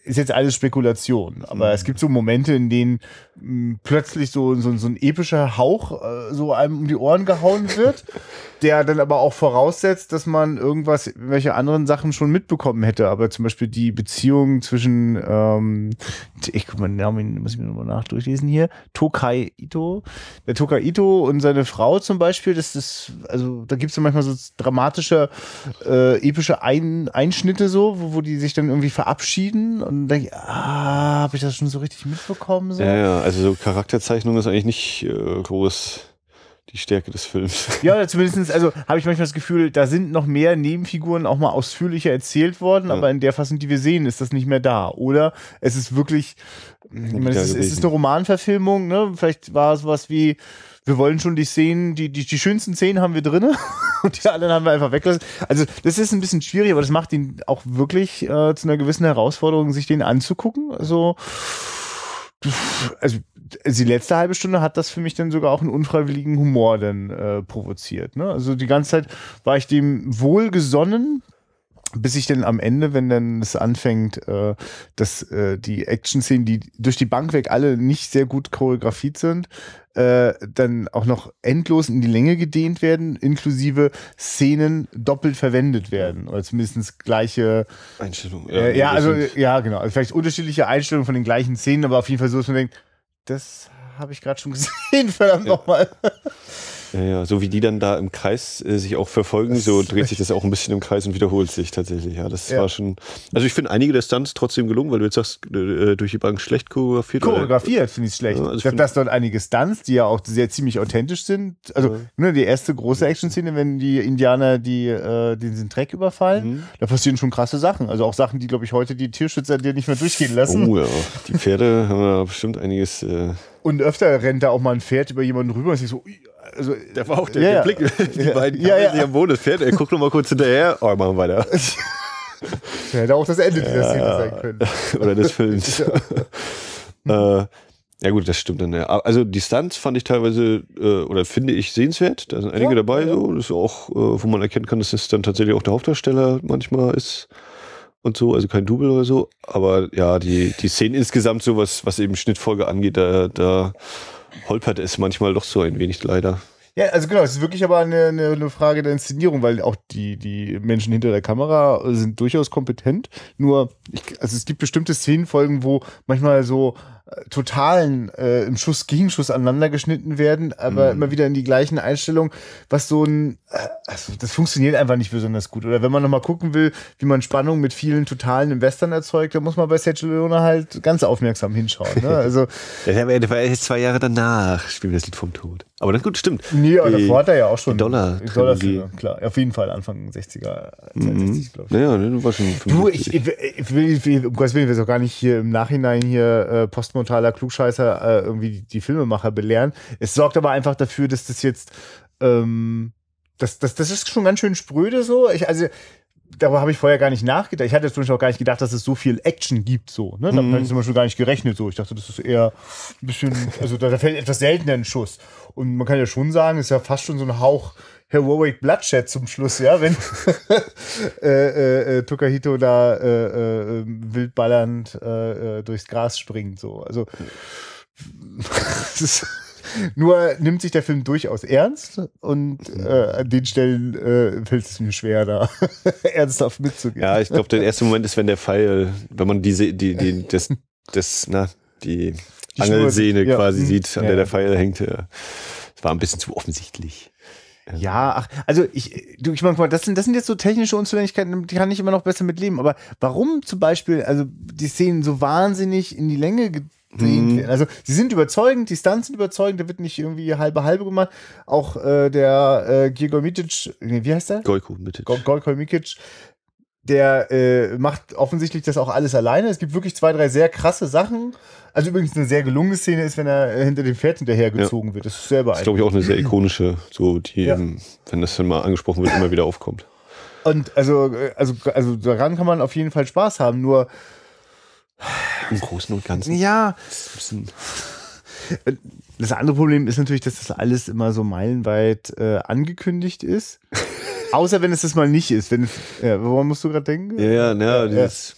ist jetzt alles Spekulation, aber mhm. es gibt so Momente, in denen mh, hm, plötzlich so, so, so, ein epischer Hauch äh, so einem um die Ohren gehauen wird, [laughs] der dann aber auch voraussetzt, dass man irgendwas, welche anderen Sachen schon mitbekommen hätte. Aber zum Beispiel die Beziehung zwischen, ähm, ich guck mal, Namen muss ich mir nochmal nachdurchlesen hier, Tokai Ito. Der Tokai Ito und seine Frau zum Beispiel, das ist, also da gibt es ja manchmal so dramatische, äh, epische Ein Einschnitte so, wo, wo die sich dann irgendwie verabschieden und dann denke ich, ah, habe ich das schon so richtig mitbekommen? So? Ja, ja, also so Charakterzeichnung ist eigentlich nicht äh, groß die Stärke des Films. [laughs] Ja, [laughs] zumindest, also habe ich manchmal das Gefühl, da sind noch mehr Nebenfiguren auch mal ausführlicher erzählt worden, ja. aber in der Fassung, die wir sehen, ist das nicht mehr da. Oder es ist wirklich, hm, ich meine, es, ist, es ist eine Romanverfilmung, ne? Vielleicht war es was wie, wir wollen schon die Szenen, die, die, die schönsten Szenen haben wir drinne. [laughs] [laughs] und die anderen haben wir einfach weggelassen. Also das ist ein bisschen schwierig, aber das macht ihn auch wirklich äh, zu einer gewissen Herausforderung, sich den anzugucken. Also, also die letzte halbe Stunde hat das für mich dann sogar auch einen unfreiwilligen Humor dann äh, provoziert. Ne? Also die ganze Zeit war ich dem wohlgesonnen, bis ich dann am Ende, wenn dann es anfängt, äh, dass äh, die Action-Szenen, die durch die Bank weg alle nicht sehr gut choreografiert sind, äh, dann auch noch endlos in die Länge gedehnt werden, inklusive Szenen doppelt verwendet werden. Oder zumindest gleiche Einstellungen. Ja, äh, ja also ja, genau. Also vielleicht unterschiedliche Einstellungen von den gleichen Szenen, aber auf jeden Fall so, dass man denkt, das habe ich gerade schon [laughs] gesehen, verdammt ja. nochmal. Ja, ja, so wie die dann da im Kreis äh, sich auch verfolgen, das so dreht sich das auch ein bisschen im Kreis und wiederholt sich tatsächlich. Ja, das ja. war schon. Also ich finde einige der Stunts trotzdem gelungen, weil du jetzt sagst, äh, äh durch die Bank schlecht choreografiert. Choreografiert finde ich schlecht. also ich glaube, dass dort einige Stunts, die ja auch sehr ziemlich authentisch sind. Also ja. ne, die erste große Action-Szene, wenn die Indianer die, äh, diesen Dreck überfallen, mhm. da passieren schon krasse Sachen. Also auch Sachen, die, glaube ich, heute die Tierschützer dir nicht mehr durchgehen lassen. Oh ja, die Pferde haben da bestimmt einiges. Äh und öfter rennt da auch mal ein Pferd über jemanden rüber und sich so, also, der war auch der, ja, der Blick, ja, die beiden ja, ja. sich am Boden fährt, er guckt nochmal kurz hinterher, oh, machen wir weiter. Er [laughs] hätte auch das Ende dieser Szene sein können. [laughs] Oder des Films. [laughs] äh, ja gut, das stimmt dann ja. Also die Stunts fand ich teilweise äh, oder finde ich sehenswert. Da sind einige ja, dabei, ja. so das ist auch, äh, wo man erkennen kann, dass das dann tatsächlich auch der Hauptdarsteller manchmal ist und so, also kein Double oder so. Aber ja, die die Szenen insgesamt so was was eben Schnittfolge angeht, da da holpert es manchmal doch so ein wenig leider. Ja, also genau, es ist wirklich aber eine, eine, Frage der Inszenierung, weil auch die, die Menschen hinter der Kamera sind durchaus kompetent. Nur, ich, also es gibt bestimmte Szenenfolgen, wo manchmal so totalen äh, im Schuss Gegenschuss aneinander geschnitten werden, aber mhm. immer wieder in die gleichen Einstellungen, was so ein äh, also das funktioniert einfach nicht besonders gut. Oder wenn man nochmal gucken will, wie man Spannung mit vielen totalen im Western erzeugt, dann muss man bei Sergio Leone halt ganz aufmerksam hinschauen. Ne? [laughs] Also das war jetzt zwei Jahre danach, spielen wir das Lied vom Tod. Aber das gut, stimmt. Nee, aber davor hat er ja auch schon Dollar. Dollar klar. Auf jeden Fall Anfang 60er, äh, mhm. glaube ich. Ja, du warst schon 55. Du, ich, ich, will, ich will, um Gottes Willen, ich will jetzt auch gar nicht hier im Nachhinein hier äh, postmortaler Klugscheißer äh, irgendwie die, die, Filmemacher belehren. Es sorgt aber einfach dafür, dass das jetzt, ähm, das, das, das ist schon ganz schön spröde so. Ich, also, darüber habe ich vorher gar nicht nachgedacht. Ich hatte jetzt auch gar nicht gedacht, dass es so viel Action gibt. So, ne? Damit mhm. habe ich zum Beispiel gar nicht gerechnet. So. Ich dachte, das ist eher ein bisschen, also da, da fällt etwas seltener ein Schuss. Und man kann ja schon sagen, es ist ja fast schon so ein Hauch Heroic Bloodshed zum Schluss, ja, wenn [laughs] äh, äh, äh Tokahito da äh, äh ähm, wildballernd äh, durchs Gras springt. So. Also das [laughs] ist nur nimmt sich der Film durchaus ernst und äh, an den Stellen äh, fällt es mir schwer, da [laughs] ernsthaft mitzugehen. Ja, ich glaube, der erste Moment ist, wenn der Pfeil, wenn man diese, die, die, das, das, na, die, die Angelsehne ja. quasi mhm. sieht, an ja. der der Pfeil hängt. Es war ein bisschen zu offensichtlich. Ja, ach, also ich, du, ich meine, das sind, das sind jetzt so technische Unzulänglichkeiten, die kann ich immer noch besser mitleben. Aber warum zum Beispiel, also die Szenen so wahnsinnig in die Länge Mhm. Also sie sind überzeugend, die Stunts sind überzeugend, da wird nicht irgendwie halbe halbe gemacht. Auch äh, der äh, Gregor Mitic, wie heißt der? Goiko Mitic. Go Golko Mitic, der äh, macht offensichtlich das auch alles alleine. Es gibt wirklich zwei, drei sehr krasse Sachen. Also übrigens eine sehr gelungene Szene ist, wenn er äh, hinter dem Pferd hinterhergezogen ja. wird. Das ist sehr beeindruckend. Das ist, glaube ich, auch eine sehr ikonische, so die, ja. wenn das dann mal angesprochen wird, immer wieder aufkommt. Und also, äh, also, also daran kann man auf jeden Fall Spaß haben, nur im Großen und Ganzen. Ja. Äh, das andere Problem ist natürlich, dass das alles immer so meilenweit äh, angekündigt ist. [laughs] Außer wenn es das mal nicht ist. Wenn, ja, woran musst du gerade denken? Ja, ja, na, ja, dieses,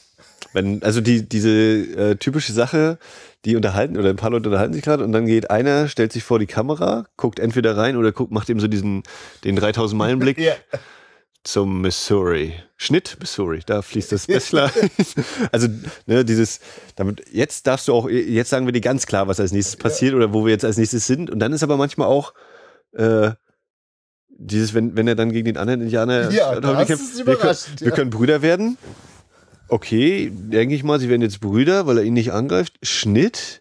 Wenn, also die, diese äh, typische Sache, die unterhalten oder ein paar Leute unterhalten sich gerade und dann geht einer, stellt sich vor die Kamera, guckt entweder rein oder guckt, macht eben so diesen den 3000 Meilen Blick. ja zum Missouri. Schnitt Missouri, da fließt das Bessler. [laughs] also ne, dieses, damit, jetzt darfst du auch, jetzt sagen wir dir ganz klar, was als nächstes passiert oder wo wir jetzt als nächstes sind. Und dann ist aber manchmal auch äh, dieses, wenn, wenn er dann gegen den anderen Indianer ja, das ist wir, können, wir können Brüder werden. Okay, denke ich mal, sie werden jetzt Brüder, weil er ihn nicht angreift. Schnitt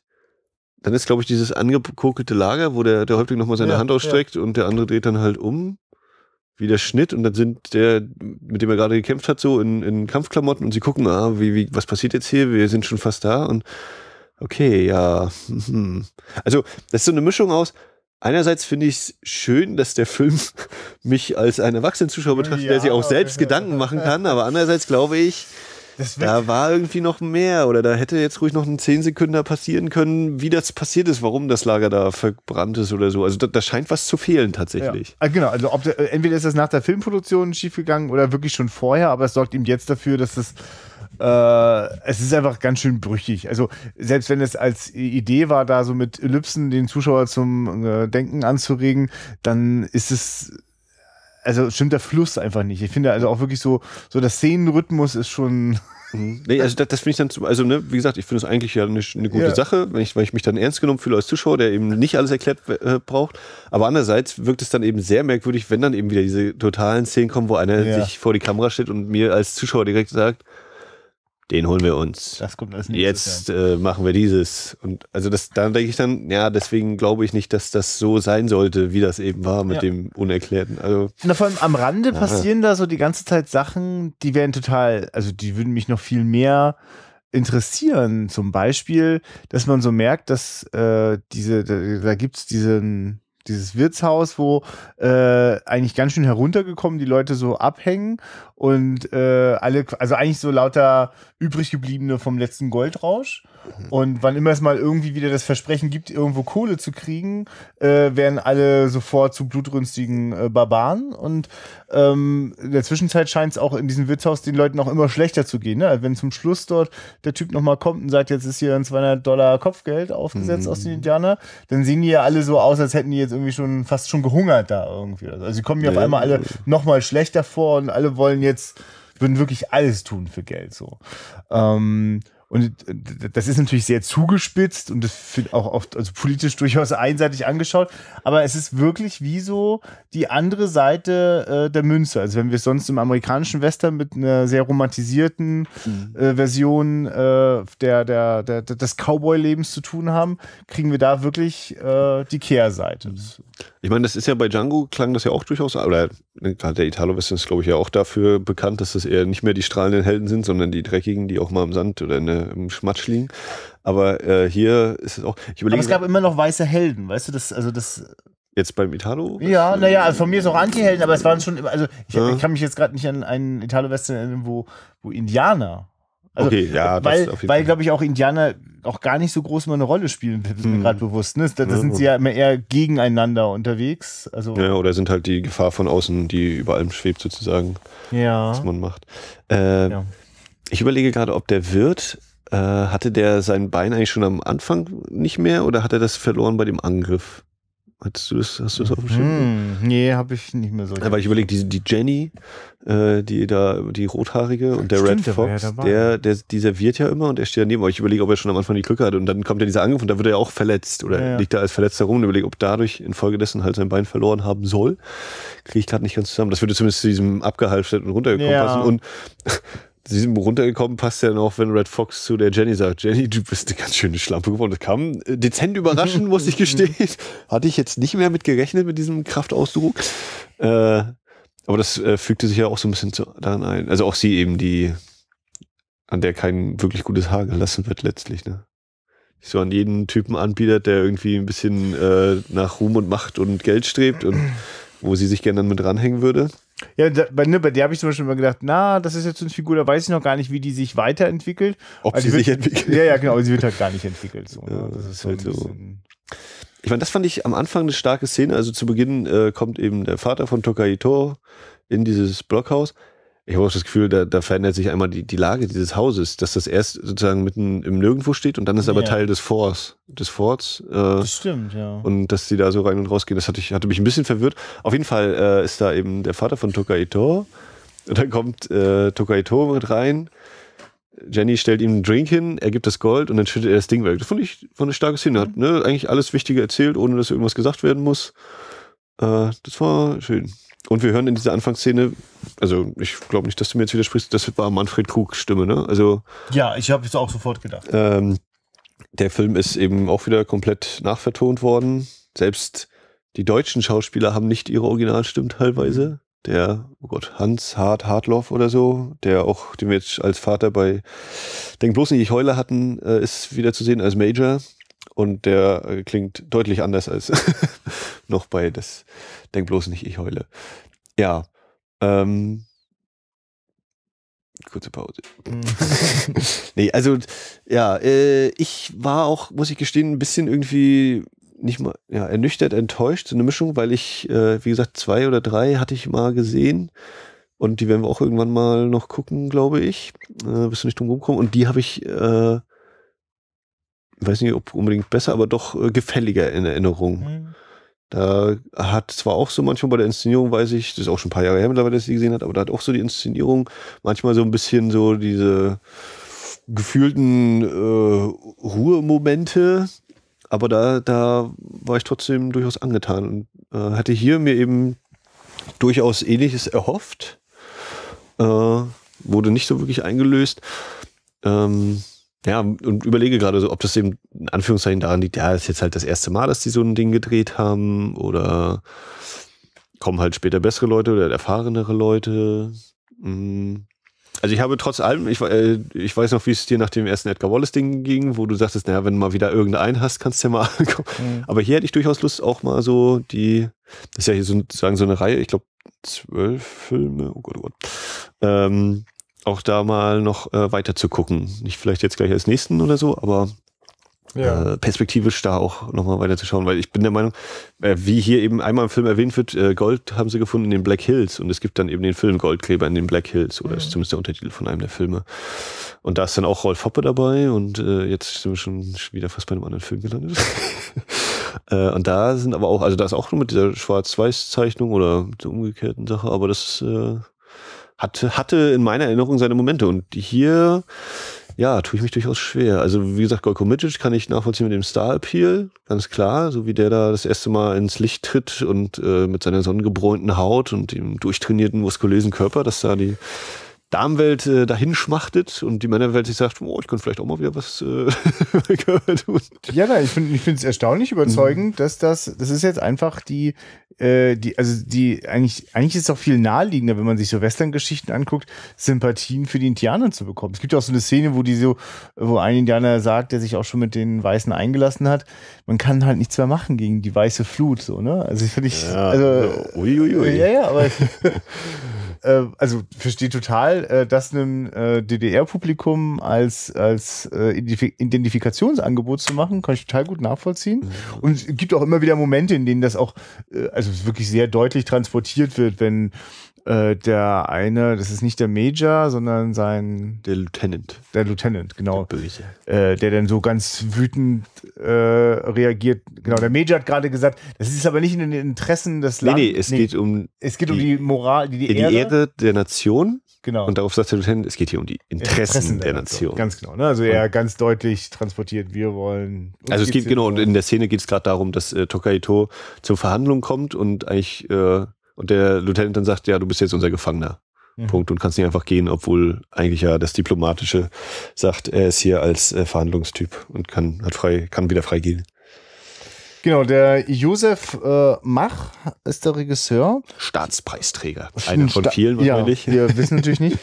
dann ist, glaube ich, dieses angekokelte Lager, wo der, der Häuptling nochmal seine ja, Hand ausstreckt ja. und der andere dreht dann halt um wie der Schnitt und dann sind der, mit dem er gerade gekämpft hat, so in, in Kampfklamotten und sie gucken, ah, wie, wie, was passiert jetzt hier? Wir sind schon fast da und okay, ja. Mhm. Also, das ist so eine Mischung aus. Einerseits finde ich es schön, dass der Film [laughs] mich als einen erwachsenen Zuschauer betrachtet, ja, der sich auch selbst Gedanken machen kann, aber andererseits glaube ich, da war irgendwie noch mehr oder da hätte jetzt ruhig noch ein 10 Sekunden passieren können, wie das passiert ist, warum das Lager da verbrannt ist oder so. Also da, da scheint was zu fehlen tatsächlich. Ja. Ah, genau, also ob, äh, entweder ist das nach der Filmproduktion schiefgegangen oder wirklich schon vorher, aber es sorgt ihm jetzt dafür, dass das äh, es ist einfach ganz schön brüchig. Also selbst wenn es als Idee war, da so mit Ellipsen den Zuschauer zum äh, Denken anzuregen, dann ist es also stimmt der Fluss einfach nicht. Ich finde also auch wirklich so, so der Szenenrhythmus ist schon. Mhm. Nee, also das, das finde ich dann zum, also ne, wie gesagt, ich finde es eigentlich ja eine, eine gute ja. Sache, wenn ich, wenn ich mich dann ernst genommen fühle als Zuschauer, der eben nicht alles erklärt äh, braucht. Aber andererseits wirkt es dann eben sehr merkwürdig, wenn dann eben wieder diese totalen Szenen kommen, wo einer ja. sich vor die Kamera steht und mir als Zuschauer direkt sagt, den holen wir uns. Das kommt als nächstes. Jetzt äh, machen wir dieses. Und also das, dann denke ich dann, ja, deswegen glaube ich nicht, dass das so sein sollte, wie das eben war mit ja. dem Unerklärten. Also, Na, vor allem am Rande ja. passieren da so die ganze Zeit Sachen, die wären total, also die würden mich noch viel mehr interessieren. Zum Beispiel, dass man so merkt, dass äh, diese, da, da gibt es diesen dieses Wirtshaus, wo äh, eigentlich ganz schön heruntergekommen die Leute so abhängen und äh, alle, also eigentlich so lauter übrig gebliebene vom letzten Goldrausch. Und wann immer es mal irgendwie wieder das Versprechen gibt, irgendwo Kohle zu kriegen, äh, werden alle sofort zu blutrünstigen äh, Barbaren. Und ähm, in der Zwischenzeit scheint es auch in diesem Wirtshaus den Leuten auch immer schlechter zu gehen. Ne? Also wenn zum Schluss dort der Typ nochmal kommt und sagt, jetzt ist hier ein 200 Dollar Kopfgeld aufgesetzt mhm. aus den mhm. Indianern, dann sehen die ja alle so aus, als hätten die jetzt irgendwie schon fast schon gehungert da irgendwie. Also sie kommen ja auf einmal alle nochmal schlechter vor und alle wollen jetzt, würden wirklich alles tun für Geld so. Ähm, und äh, das ist natürlich sehr zugespitzt und das wird auch oft also politisch durchaus einseitig angeschaut. Aber es ist wirklich wie so die andere Seite äh, der Münze. Also wenn wir es sonst im amerikanischen Western mit einer sehr romantisierten mhm. äh, Version äh, der, der, der, des Cowboy-Lebens zu tun haben, kriegen wir da wirklich äh, die Kehrseite. Mhm. Ich meine, das ist ja bei Django klang das ja auch durchaus, oder Ne, gerade der Italo-Western ist, glaube ich, ja auch dafür bekannt, dass das eher nicht mehr die strahlenden Helden sind, sondern die dreckigen, die auch mal im Sand oder der, äh, im Schmatsch liegen. Aber äh, hier ist es auch. Ich überlege, Aber es gab immer noch weiße Helden, weißt du, das, also das. Jetzt beim Italo? Ja, äh, naja, also von mir ist auch Anti-Helden, aber es waren schon, also ich, ja. ich kann mich jetzt gerade nicht an einen Italo-Western erinnern, wo, wo Indianer also, okay, ja, das weil, weil glaube ich auch Indianer auch gar nicht so groß mal eine Rolle spielen, das ist mir mhm. gerade bewusst. Ne? Da, ja, sind sie ja immer eher gegeneinander unterwegs. Also ja, oder sind halt die Gefahr von außen, die über allem schwebt sozusagen, ja. was man macht. Äh, ja. Ich überlege gerade, ob der Wirt äh, hatte der sein Bein eigentlich schon am Anfang nicht mehr oder hat er das verloren bei dem Angriff? Hast du das, hast du das mhm. auf dem Schirm? nee, habe ich nicht mehr so. Aber ich überlege, die, die Jenny, äh, die da, die rothaarige und der Stimmt, Red Fox, der, der, der, die serviert ja immer und er steht daneben. Aber ich überlege, ob er schon am Anfang die Glück hat und dann kommt ja dieser Angriff und da wird er ja auch verletzt oder ja, liegt da als Verletzter rum und überlege, ob dadurch infolgedessen halt sein Bein verloren haben soll. Kriege ich gerade nicht ganz zusammen. Das würde zumindest zu diesem abgehalfteten runtergekommen ja. passen. Und Sie sind runtergekommen, passt ja noch, wenn Red Fox zu der Jenny sagt, Jenny, du bist eine ganz schöne Schlampe geworden. Das kam äh, dezent überraschend, muss ich [laughs] gestehen. Hatte ich jetzt nicht mehr mit gerechnet, mit diesem Kraftausdruck. Äh, aber das äh, fügte sich ja auch so ein bisschen zu, daran ein. Also auch sie eben, die, an der kein wirklich gutes Haar gelassen wird letztlich, ne? so an jeden Typen anbietet, der irgendwie ein bisschen äh, nach Ruhm und Macht und Geld strebt und wo sie sich gerne dann mit ranhängen würde. Ja, da, bei, ne, bei der habe ich zum Beispiel immer gedacht, na, das ist jetzt so eine Figur, da weiß ich noch gar nicht, wie die sich weiterentwickelt. Ob also sie wird, sich entwickelt. Ja, ja, genau, sie wird halt gar nicht entwickelt. So, ne? ja, das ist halt so. Ich meine, das fand ich am Anfang eine starke Szene. Also zu Beginn äh, kommt eben der Vater von Tokaitor in dieses Blockhaus ich habe auch das Gefühl, da, da verändert sich einmal die, die Lage dieses Hauses, dass das erst sozusagen mitten im Nirgendwo steht und dann ist aber yeah. Teil des Forts, des Forts. Äh, das stimmt, ja. Und dass die da so rein und raus gehen, das hatte, ich, hatte mich ein bisschen verwirrt. Auf jeden Fall äh, ist da eben der Vater von Tokaito und dann kommt äh, Tokaito mit rein. Jenny stellt ihm einen Drink hin, er gibt das Gold und dann schüttet er das Ding weg. Das fand ich von eine starke Szene. Hat mhm. ne, eigentlich alles Wichtige erzählt, ohne dass irgendwas gesagt werden muss. Äh, das war schön. Und wir hören in dieser Anfangsszene, also ich glaube nicht, dass du mir jetzt widersprichst, das war Manfred Krug Stimme, ne? Also ja, ich habe es auch sofort gedacht. Ähm, der Film ist eben auch wieder komplett nachvertont worden. Selbst die deutschen Schauspieler haben nicht ihre Originalstimme teilweise. Der, oh Gott, Hans Hart Hartloff oder so, der auch, den wir jetzt als Vater bei Denk bloß nicht, ich heule hatten, äh, ist wieder zu sehen als Major. Und der äh, klingt deutlich anders als [laughs] noch bei das Denk bloß nicht, ich heule. Ja. Ähm, kurze Pause. [laughs] nee, also ja, äh, ich war auch, muss ich gestehen, ein bisschen irgendwie nicht mal ja, ernüchtert, enttäuscht, so eine Mischung, weil ich, äh, wie gesagt, zwei oder drei hatte ich mal gesehen. Und die werden wir auch irgendwann mal noch gucken, glaube ich. Äh, bist du nicht drum rumkommen. Und die habe ich, äh, weiß nicht, ob unbedingt besser, aber doch äh, gefälliger in Erinnerung. Mhm. Da hat zwar auch so manchmal bei der Inszenierung, weiß ich, das ist auch schon ein paar Jahre her mittlerweile, dass ich die gesehen hat, aber da hat auch so die Inszenierung manchmal so ein bisschen so diese gefühlten äh, Ruhemomente, aber da, da war ich trotzdem durchaus angetan und äh, hatte hier mir eben durchaus Ähnliches erhofft, äh, wurde nicht so wirklich eingelöst. Ähm, ja, und überlege gerade so, ob das eben in Anführungszeichen daran liegt, ja, ist jetzt halt das erste Mal, dass die so ein Ding gedreht haben oder kommen halt später bessere Leute oder erfahrenere Leute. Mhm. Also ich habe trotz allem, ich, äh, ich weiß noch, wie es dir nach dem ersten Edgar Wallace-Ding ging, wo du sagtest, naja, wenn du mal wieder irgendeinen hast, kannst du ja mal [laughs] ankommen. Mhm. Aber hier hätte ich durchaus Lust, auch mal so die, das ist ja hier sozusagen so eine Reihe, ich glaube zwölf Filme, oh Gott, oh Gott. Ähm, auch da mal noch äh, weiter zu gucken. Nicht vielleicht jetzt gleich als nächsten oder so, aber ja. äh, perspektivisch da auch nochmal weiter zu schauen, weil ich bin der Meinung, äh, wie hier eben einmal im Film erwähnt wird, äh, Gold haben sie gefunden in den Black Hills und es gibt dann eben den Film Goldkleber in den Black Hills oder mhm. ist zumindest der Untertitel von einem der Filme. Und da ist dann auch Rolf Hoppe dabei und äh, jetzt sind wir schon wieder fast bei einem anderen Film gelandet. [laughs] Äh, und da sind aber auch, also da ist auch nur mit dieser Schwarz-Weiß-Zeichnung oder der umgekehrten Sache, aber das ist äh, hat, hatte in meiner Erinnerung seine Momente. Und hier, ja, tue ich mich durchaus schwer. Also, wie gesagt, Golko Midget kann ich nachvollziehen mit dem Star-Appeal, ganz klar. So wie der da das erste Mal ins Licht tritt und äh, mit seiner sonnengebräunten Haut und dem durchtrainierten, muskulösen Körper, dass da die Damenwelt äh, dahin schmachtet und die Männerwelt sich sagt, oh, ich könnte vielleicht auch mal wieder was äh, tun. [laughs] Ja, nein, ich finde ich es erstaunlich überzeugend, mhm. dass das, das ist jetzt einfach die, äh, die, also die, eigentlich, eigentlich ist es auch viel naheliegender, wenn man sich so Western-Geschichten anguckt, Sympathien für die Indianer zu bekommen. Es gibt ja auch so eine Szene, wo die so, wo ein Indianer sagt, der sich auch schon mit den Weißen eingelassen hat, man kann halt nichts mehr machen gegen die weiße Flut, so, ne? Also ich finde ich, ja, also, uiuiui. Ui, ui. Ja, ja, aber [laughs] äh, also verstehe total, äh, dass einem äh, DDR-Publikum als, als äh, Identifikationsangebot zu machen, kann ich total gut nachvollziehen. Mhm. Und es gibt auch immer wieder Momente, in denen das auch, äh, also wirklich sehr deutlich transportiert wird, wenn äh, der eine, das ist nicht der Major, sondern sein. Der Lieutenant. Der Lieutenant, genau. Der Böse. Äh, der dann so ganz wütend äh, reagiert. Genau, der Major hat gerade gesagt, das ist aber nicht in den Interessen des Landes. Nee, nee, es nee, geht um. Es geht die, um die Moral, die, die, Erde. Ehre der Nation. Genau. Und darauf sagt der Lieutenant, es geht hier um die Interessen, Interessen der, der, Nation. Ganz genau. Ne? Also er ganz deutlich transportiert, wir wollen. Also es geht, genau, und in der Szene geht es gerade darum, dass äh, Tokaito zur Verhandlung kommt und eigentlich. Äh, und der Lieutenant dann sagt, ja, du bist jetzt unser Gefangener. Mhm. Punkt. Und kannst nicht einfach gehen, obwohl eigentlich ja das Diplomatische sagt, er ist hier als äh, Verhandlungstyp und kann, hat frei, kann wieder frei gehen. Genau, der Josef äh, Mach ist der Regisseur. Staatspreisträger. Einer von vielen wahrscheinlich. Ja, wir [laughs] wissen natürlich nicht.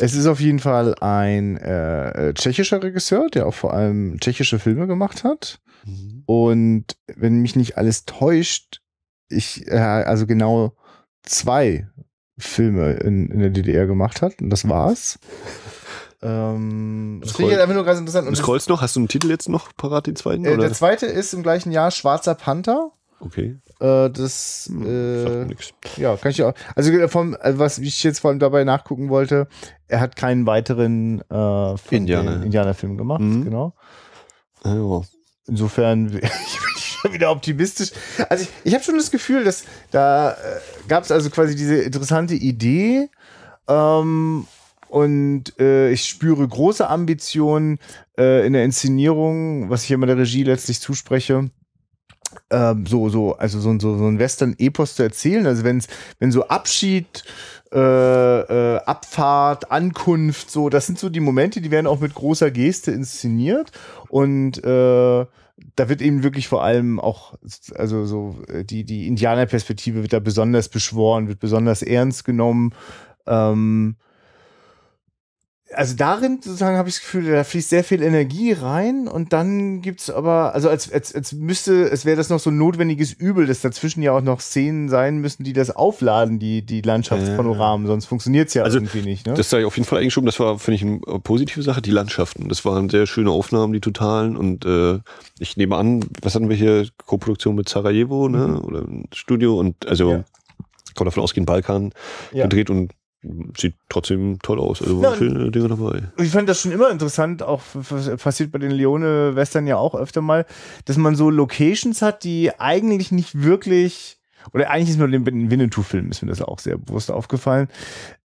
Es ist auf jeden Fall ein äh, tschechischer Regisseur, der auch vor allem tschechische Filme gemacht hat. Mhm. Und wenn mich nicht alles täuscht, ich, äh, also genau zwei Filme in, in der DDR gemacht hat. Und das war's. [laughs] Ähm, das finde ich halt einfach nur ganz interessant. Und scrollst noch? Hast du einen Titel jetzt noch parat, den zweiten? Äh, der zweite ist im gleichen Jahr Schwarzer Panther. Okay. Äh, das hm, äh, ja kann ich auch. Also äh, vom, äh, was ich jetzt vor allem dabei nachgucken wollte, er hat keinen weiteren äh, Indianer. Äh, Indianerfilm gemacht, mhm. genau. Ja. Insofern [laughs] schon wieder optimistisch. Also ich, ich habe schon das Gefühl, dass da äh, gab es also quasi diese interessante Idee ähm, und äh, ich spüre große Ambitionen äh, in der Inszenierung, was ich immer der Regie letztlich zuspreche. Ähm, so, so, also so, so, so ein Western-Epos zu erzählen. Also wenn's, wenn so Abschied, äh, äh, Abfahrt, Ankunft, so, das sind so die Momente, die werden auch mit großer Geste inszeniert. Und äh, da wird eben wirklich vor allem auch, also so äh, die, die Indianerperspektive wird da besonders beschworen, wird besonders ernst genommen. Ähm, also darin sozusagen habe ich das Gefühl, da fließt sehr viel Energie rein und dann gibt's aber, also als, als, als müsste, es wäre das noch so ein notwendiges Übel, dass dazwischen ja auch noch Szenen sein müssen, die das aufladen, die, die Landschaftspanoramen, äh, sonst funktioniert's ja also, irgendwie nicht. Ne? Das ich auf jeden Fall eingeschoben, das war, finde ich, eine äh, positive Sache, die Landschaften. Das waren sehr schöne Aufnahmen, die totalen und äh, ich nehme an, was hatten wir hier, Koproduktion mit Sarajevo, ne, mhm. oder Studio und also ja. kann man davon ausgehen, Balkan ja. gedreht und sieht trotzdem toll aus. Also waren ja, schöne Dinge dabei. Ich fand das schon immer interessant, auch passiert bei den Leone-Western ja auch öfter mal, dass man so Locations hat, die eigentlich nicht wirklich, oder eigentlich ist mir den Winnetou-Film, ist mir das auch sehr bewusst aufgefallen.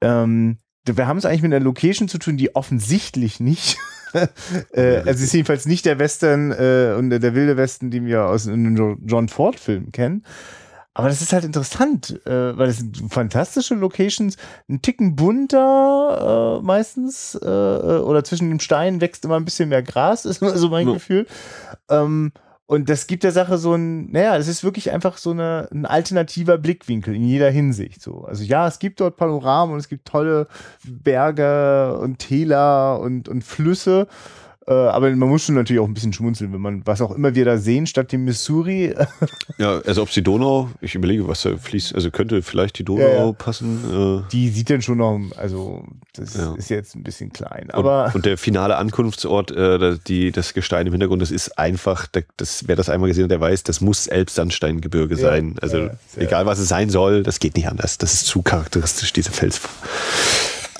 Ähm, wir haben es eigentlich mit einer Location zu tun, die offensichtlich nicht. [laughs] äh, also ist jedenfalls nicht der Western äh, und der wilde Westen, den wir aus einem John Ford-Film kennen. Aber das ist halt interessant, äh, weil es sind fantastische Locations, ein Ticken bunter äh, meistens äh, äh oder zwischen den Steinen wächst immer ein bisschen mehr Gras, [laughs] ist immer so mein ja. Gefühl. Ähm, und das gibt der Sache so ein, naja, das ist wirklich einfach so eine, ein alternativer Blickwinkel in jeder Hinsicht. So. Also ja, es gibt dort Panoramen und es gibt tolle Berge und Täler und, und Flüsse. Äh, aber man muss schon natürlich auch ein bisschen schmunzeln, wenn man, was auch immer wir da sehen, statt dem Missouri. [laughs] ja, also ob es die Donau, ich überlege, was da fließt, also könnte vielleicht die Donau ja, ja. passen. Äh. Die sieht dann schon noch, also das ja. ist jetzt ein bisschen klein. Aber und, und der finale Ankunftsort, äh, die, das Gestein im Hintergrund, das ist einfach, das, wer das einmal gesehen hat, der weiß, das muss Elbsandsteingebirge sein. Also egal, was es sein soll, das geht nicht anders. Das ist zu charakteristisch, diese Felsform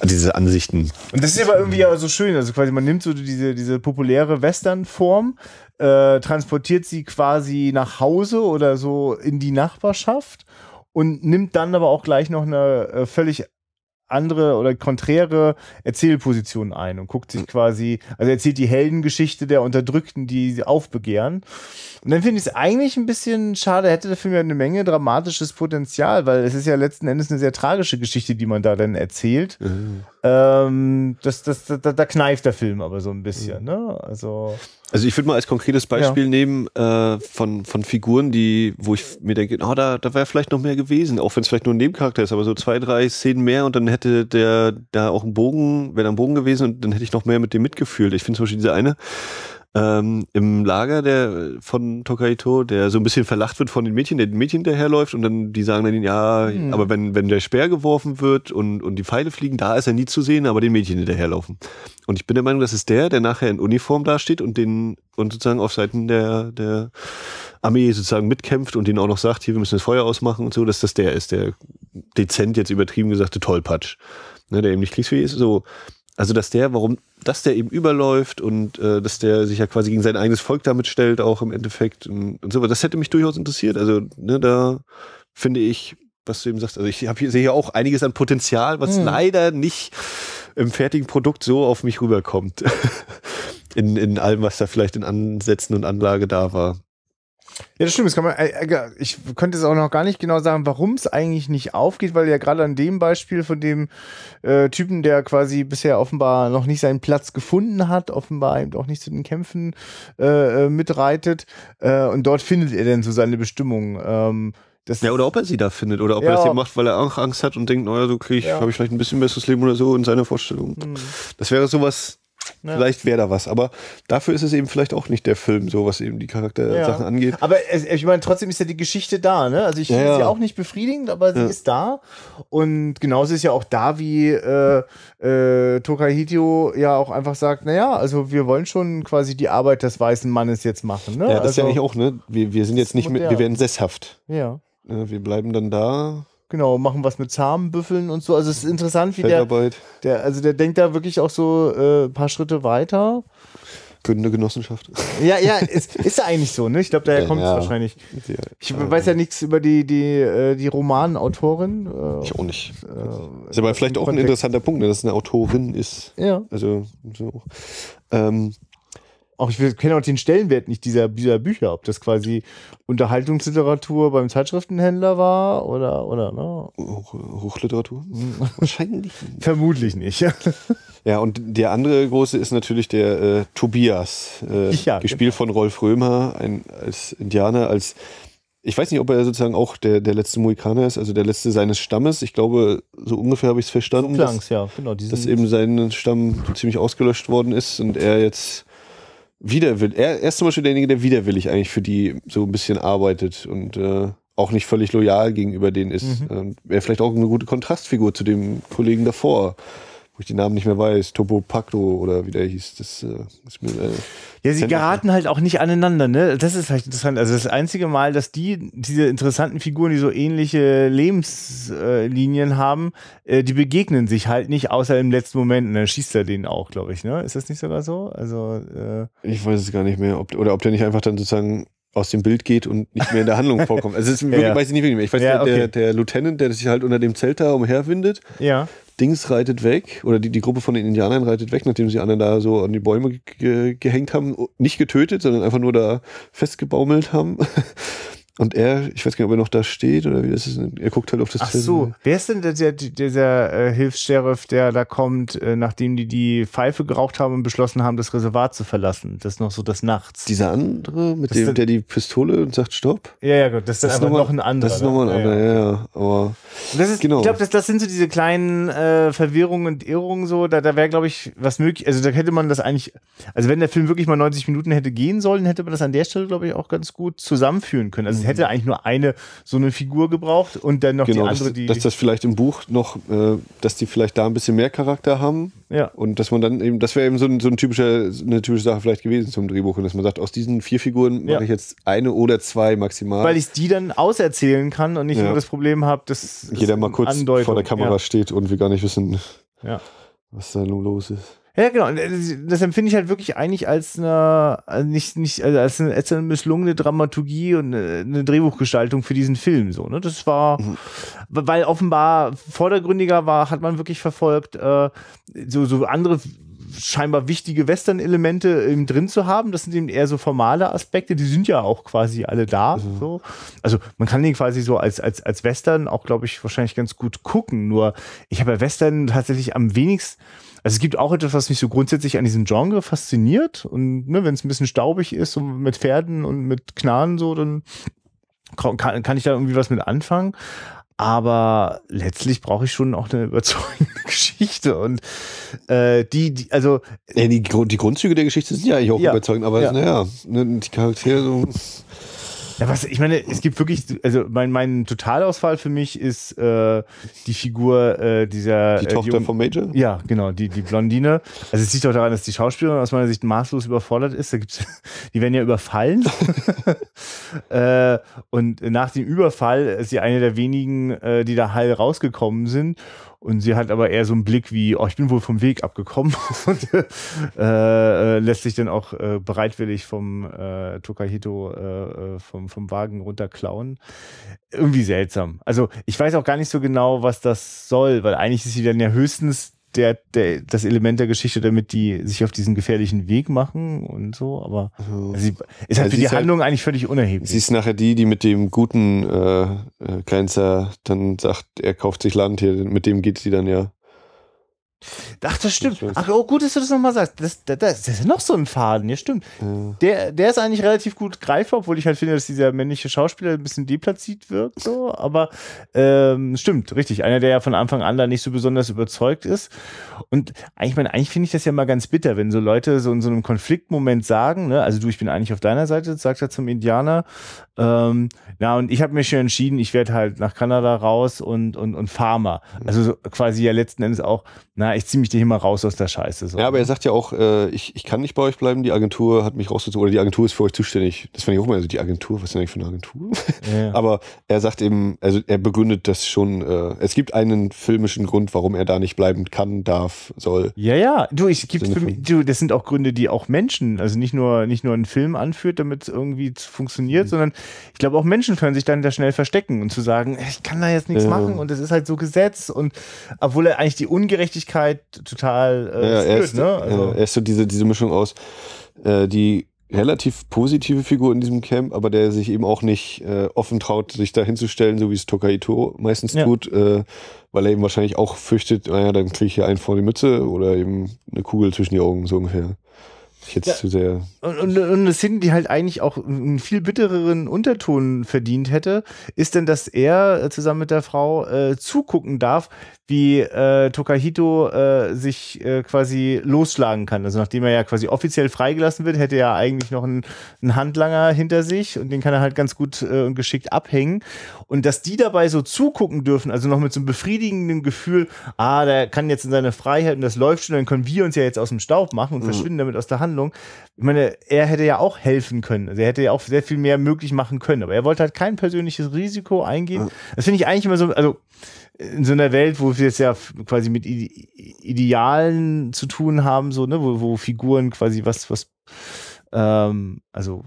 diese Ansichten. Und das ist aber irgendwie ja so schön. Also quasi, man nimmt so diese, diese populäre Western-Form, äh, transportiert sie quasi nach Hause oder so in die Nachbarschaft und nimmt dann aber auch gleich noch eine äh, völlig andere oder konträre Erzählpositionen ein und guckt sich mhm. quasi, also erzählt die Heldengeschichte der Unterdrückten, die sie aufbegehren. Und dann finde ich es eigentlich ein bisschen schade, hätte der Film ja eine Menge dramatisches Potenzial, weil es ist ja letzten Endes eine sehr tragische Geschichte, die man da dann erzählt. Mhm. Ähm, das, das, da, da kneift der Film aber so ein bisschen, mhm. ne? Also. Also ich würde mal als konkretes Beispiel ja. nehmen äh, von, von Figuren, die, wo ich mir denke, oh, da, da wäre vielleicht noch mehr gewesen, auch wenn es vielleicht nur ein Nebencharakter ist, aber so zwei, drei Szenen mehr und dann hätte der da auch einen Bogen, wäre da ein Bogen gewesen und dann hätte ich noch mehr mit dem mitgefühlt. Ich finde zum Beispiel diese eine ähm, im Lager der von Tokaito, der so ein bisschen verlacht wird von den Mädchen, der den Mädchen hinterherläuft und dann die sagen dann, ja, mhm. aber wenn, wenn der Speer geworfen wird und, und die Pfeile fliegen, da ist er nie zu sehen, aber den Mädchen hinterherlaufen. Und ich bin der Meinung, das ist der, der nachher in Uniform dasteht und den und sozusagen auf Seiten der, der Armee sozusagen mitkämpft und denen auch noch sagt, hier, wir müssen das Feuer ausmachen und so, dass das der ist, der dezent jetzt übertrieben gesagte Tollpatsch, ne, der eben nicht kriegsfähig ist. So, also, dass der, warum, dass der eben überläuft und äh, dass der sich ja quasi gegen sein eigenes Volk damit stellt, auch im Endeffekt und, und so weiter. Das hätte mich durchaus interessiert. Also, ne, da finde ich, was du eben sagst, also ich hier, sehe ja auch einiges an Potenzial, was mhm. leider nicht im fertigen Produkt so auf mich rüberkommt. [laughs] in, in allem, was da vielleicht in Ansätzen und Anlage da war. Ja, das stimmt. Das kann man, äh, äh, ich könnte es auch noch gar nicht genau sagen, warum es eigentlich nicht aufgeht, weil ja gerade an dem Beispiel von dem äh, Typen, der quasi bisher offenbar noch nicht seinen Platz gefunden hat, offenbar eben auch nicht zu den Kämpfen äh, äh mitreitet. Äh, und dort findet er denn so seine Bestimmung. Ähm, das ja, oder ob er sie da findet oder ob ja. er sie macht, weil er auch Angst hat und denkt, naja, so kriege ich, ja. habe ich vielleicht ein bisschen besseres Leben oder so in seiner Vorstellung. Hm. Das wäre sowas, ja. Vielleicht wäre da was, aber dafür ist es eben vielleicht auch nicht der Film, so was eben die Charaktersachen ja. angeht. Aber ich meine, trotzdem ist ja die Geschichte da, ne? Also ich finde ja, sie auch nicht befriedigend, aber sie ist da. Und genauso ist ja auch da, wie äh, äh, Tokahitio ja auch einfach sagt, naja, also wir wollen schon quasi die Arbeit des weißen Mannes jetzt machen. Ne? Ja, das also, ist ja eigentlich also auch, ne? Wir, wir sind jetzt nicht mit, wir werden sesshaft. Ja. Ne, wir bleiben dann da Genau, machen was mit Zahnbüffeln und so. Also es ist interessant, wie der, der, also der denkt da wirklich auch so äh, ein äh, paar Schritte weiter. Gründende Genossenschaft. Ja, ja, ist, ist eigentlich so, ne? Ich glaube, daher kommt es ja. wahrscheinlich. Ich ja, weiß ja nichts über die, die, äh, die Romanautorin. Äh, ich auch nicht. Äh, ist aber vielleicht auch Kontext. ein interessanter Punkt, ne, dass es eine Autorin ist. Ja. Also, so. ähm, auch ich kenne auch den Stellenwert nicht dieser, dieser Bücher, ob das quasi Unterhaltungsliteratur beim Zeitschriftenhändler war oder, oder ne? Hoch, Hochliteratur? Hm. Wahrscheinlich. [laughs] Vermutlich nicht. [laughs] ja, und der andere große ist natürlich der äh, Tobias, äh, ja, genau. gespielt genau. von Rolf Römer, ein, als Indianer, als ich weiß nicht, ob er sozusagen auch der, der letzte Mohikaner ist, also der letzte seines Stammes. Ich glaube, so ungefähr habe ich es verstanden. So klang's, dass, ja, genau. Dass eben sein Stamm ziemlich ausgelöscht worden ist und er jetzt widerwillig. Er, er, ist zum Beispiel derjenige, der widerwillig eigentlich für die so ein bisschen arbeitet und äh, auch nicht völlig loyal gegenüber denen ist. Mhm. Ähm, Wäre vielleicht auch eine gute Kontrastfigur zu dem Kollegen davor wo ich den Namen nicht mehr weiß, Topo Pacto oder wie der hieß, das äh, ist mir. Äh, ja, sie geraten halt auch nicht aneinander, ne? Das ist halt interessant. Also das einzige Mal, dass die, diese interessanten Figuren, die so ähnliche Lebenslinien äh, haben, die begegnen sich halt nicht, außer im letzten Moment. Und dann schießt er den auch, glaube ich, ne? Ist das nicht sogar so? Also. Äh, ich weiß es gar nicht mehr, ob, oder ob der nicht einfach dann sozusagen aus dem Bild geht und nicht mehr in der Handlung vorkommt. Also das ja, [laughs] wirklich, ja. weiß ich nicht mehr. Ich weiß, ja, okay. der, der Lieutenant, der sich halt unter dem Zelt da umherwindet. Ja. Dings reitet weg, oder die, die Gruppe von den Indianern reitet weg, nachdem sie anderen da so an die Bäume ge gehängt haben. Nicht getötet, sondern einfach nur da festgebaumelt haben. [laughs] Und er, ich weiß gar nicht, ob er noch da steht oder wie das ist, er guckt halt auf das Ach Telefon. so, wer ist denn der, der, der, äh, Hilfs-Sheriff, der da kommt, äh, nachdem die die Pfeife geraucht haben und beschlossen haben, das Reservat zu verlassen? Das ist noch so das Nachts. Dieser andere, mit das dem, der die Pistole und sagt Stopp? Ja, ja, gut, das, das ist aber noch ein anderer. Das ist nochmal ein anderer, ja, ja. ja. Aber, ist, genau. Ich glaube, das, das sind so diese kleinen äh, Verwirrungen und Irrungen so, da, da wäre, glaube ich, was möglich, also da hätte man das eigentlich, also wenn der Film wirklich mal 90 Minuten hätte gehen sollen, hätte man das an der Stelle, glaube ich, auch ganz gut zusammenführen können. Also hätte eigentlich nur eine so eine Figur gebraucht und dann noch genau, die andere, die. Dass, dass das vielleicht im Buch noch, äh, dass die vielleicht da ein bisschen mehr Charakter haben. Ja. Und dass man dann eben, das wäre eben so, ein, so ein typischer, eine typische Sache vielleicht gewesen zum Drehbuch, dass man sagt, aus diesen vier Figuren ja. mache ich jetzt eine oder zwei maximal. Weil ich die dann auserzählen kann und nicht ja. nur das Problem habe, dass jeder mal kurz Andeutung. vor der Kamera ja. steht und wir gar nicht wissen, was da los ist. Ja, genau. Äh, das empfinde ich halt wirklich eigentlich als eine, äh, nicht, nicht, also als eine, als eine misslungene Dramaturgie und äh, eine Drehbuchgestaltung für diesen Film, so, ne? Das war, mhm. weil offenbar vordergründiger war, hat man wirklich verfolgt, äh, so, so andere scheinbar wichtige Western-Elemente ähm, drin zu haben. Das sind eben eher so formale Aspekte, die sind ja auch quasi alle da. Mhm. So. Also man kann den quasi so als, als, als Western auch, glaube ich, wahrscheinlich ganz gut gucken. Nur ich habe ja Western tatsächlich am wenigsten. Also es gibt auch etwas, was mich so grundsätzlich an diesem Genre fasziniert. Und ne, wenn es ein bisschen staubig ist so mit Pferden und mit Knarren so, dann kann, kann ich da irgendwie was mit anfangen. Aber letztlich brauche ich schon auch eine überzeugende [laughs] Geschichte. Und äh, die, die, also. Ja, die, die Grundzüge der Geschichte sind ja eigentlich auch ja, überzeugend, aber ja. naja, ne, die Charaktere so. Ja, was, ich meine, es gibt wirklich, also mein, mein Totalausfall für mich ist äh, die Figur äh, dieser. Die äh, Tochter die, von Major? Ja, genau, die, die Blondine. Also es liegt auch daran, dass die Schauspielerin aus meiner Sicht maßlos überfordert ist. Da gibt's, [laughs] die werden ja überfallen. [laughs] äh, und nach dem Überfall ist sie eine der wenigen, äh, die da heil rausgekommen sind. Und sie hat aber eher so einen Blick wie, oh, ich bin wohl vom Weg abgekommen [laughs] und äh, äh, lässt sich dann auch äh, bereitwillig vom äh, Tokahito äh, äh, vom, vom Wagen runterklauen. Irgendwie seltsam. Also ich weiß auch gar nicht so genau, was das soll, weil eigentlich ist sie dann ja höchstens der, der, das Element der Geschichte, damit die sich auf diesen gefährlichen Weg machen und so, aber also, also sie, ist halt also für die halt Handlung halt, eigentlich völlig unerheblich. Sie ist nachher die, die mit dem guten äh, äh, Grenzer dann sagt, er kauft sich Land hier, mit dem geht sie dann ja. Ach, das stimmt. Ach, oh, gut, dass du das nochmal sagst. Das, das, das ist ja noch so ein Faden, ja, stimmt. Ja. Der, der ist eigentlich relativ gut greifbar, obwohl ich halt finde, dass dieser männliche Schauspieler ein bisschen deplatziert wirkt, so. Aber ähm, stimmt, richtig. Einer, der ja von Anfang an da nicht so besonders überzeugt ist. Und eigentlich, meine, eigentlich finde ich das ja mal ganz bitter, wenn so Leute so in so einem Konfliktmoment sagen, ne, also du, ich bin eigentlich auf deiner Seite, sagt er zum Indianer. Ähm, ja, und ich habe mich schon entschieden, ich werde halt nach Kanada raus und, und, und Farmer. Also so quasi ja letzten Endes auch, na, na, ich ziehe mich dir hier mal raus aus der Scheiße. So. Ja, aber ne? er sagt ja auch, äh, ich, ich kann nicht bei euch bleiben, die Agentur hat mich rausgezogen oder die Agentur ist für euch zuständig. Das fand ich auch immer, also die Agentur, was ist denn eigentlich für eine Agentur? Ja. aber er sagt eben, also er begründet das schon, äh, es gibt einen filmischen Grund, warum er da nicht bleiben kann, darf, soll. Ja, ja, du, ich, gibt für mich, du, das sind auch Gründe, die auch Menschen, also nicht nur, nicht nur einen Film anführt, damit es irgendwie funktioniert, mhm. sondern ich glaube auch Menschen können sich dann da schnell verstecken und zu sagen, ich kann da jetzt nichts ja. machen und es ist halt so Gesetz und obwohl er eigentlich die Ungerechtigkeit Persönlichkeit total äh, ja, er, ist, ne? also. er ist so diese, diese Mischung aus, äh, die relativ positive Figur in diesem Camp, aber der sich eben auch nicht äh, offen traut, sich da hinzustellen, so wie es Tokaito meistens ja. tut, äh, weil er eben wahrscheinlich auch fürchtet, naja, ah dann kriege ich hier einen vor die Mütze oder eben eine Kugel zwischen die Augen, so ungefähr. jetzt ja. zu sehr. Und, und, und eine Szene, die halt eigentlich auch einen viel bittereren Unterton verdient hätte, ist denn, dass er zusammen mit der Frau äh, zugucken darf, wie äh, Tokahito äh, sich äh, quasi losschlagen kann. Also nachdem er ja quasi offiziell freigelassen wird, hätte er ja eigentlich noch einen, einen Handlanger hinter sich und den kann er halt ganz gut äh, und äh, geschickt abhängen. Und dass die dabei so zugucken dürfen, also noch mit so einem befriedigenden Gefühl, ah, der kann jetzt in seine Freiheit und das läuft schon, dann können wir uns ja jetzt aus dem Staub machen und mhm. verschwinden damit aus der Handlung. Ich meine, er hätte ja auch helfen können. Also er hätte ja auch sehr viel mehr möglich machen können. Aber er wollte halt kein persönliches Risiko eingehen. Mhm. Das finde ich eigentlich immer so, also in so einer Welt, wo wir es ja quasi mit Idealen zu tun haben, so, ne, wo, wo Figuren quasi was, was, ähm, also,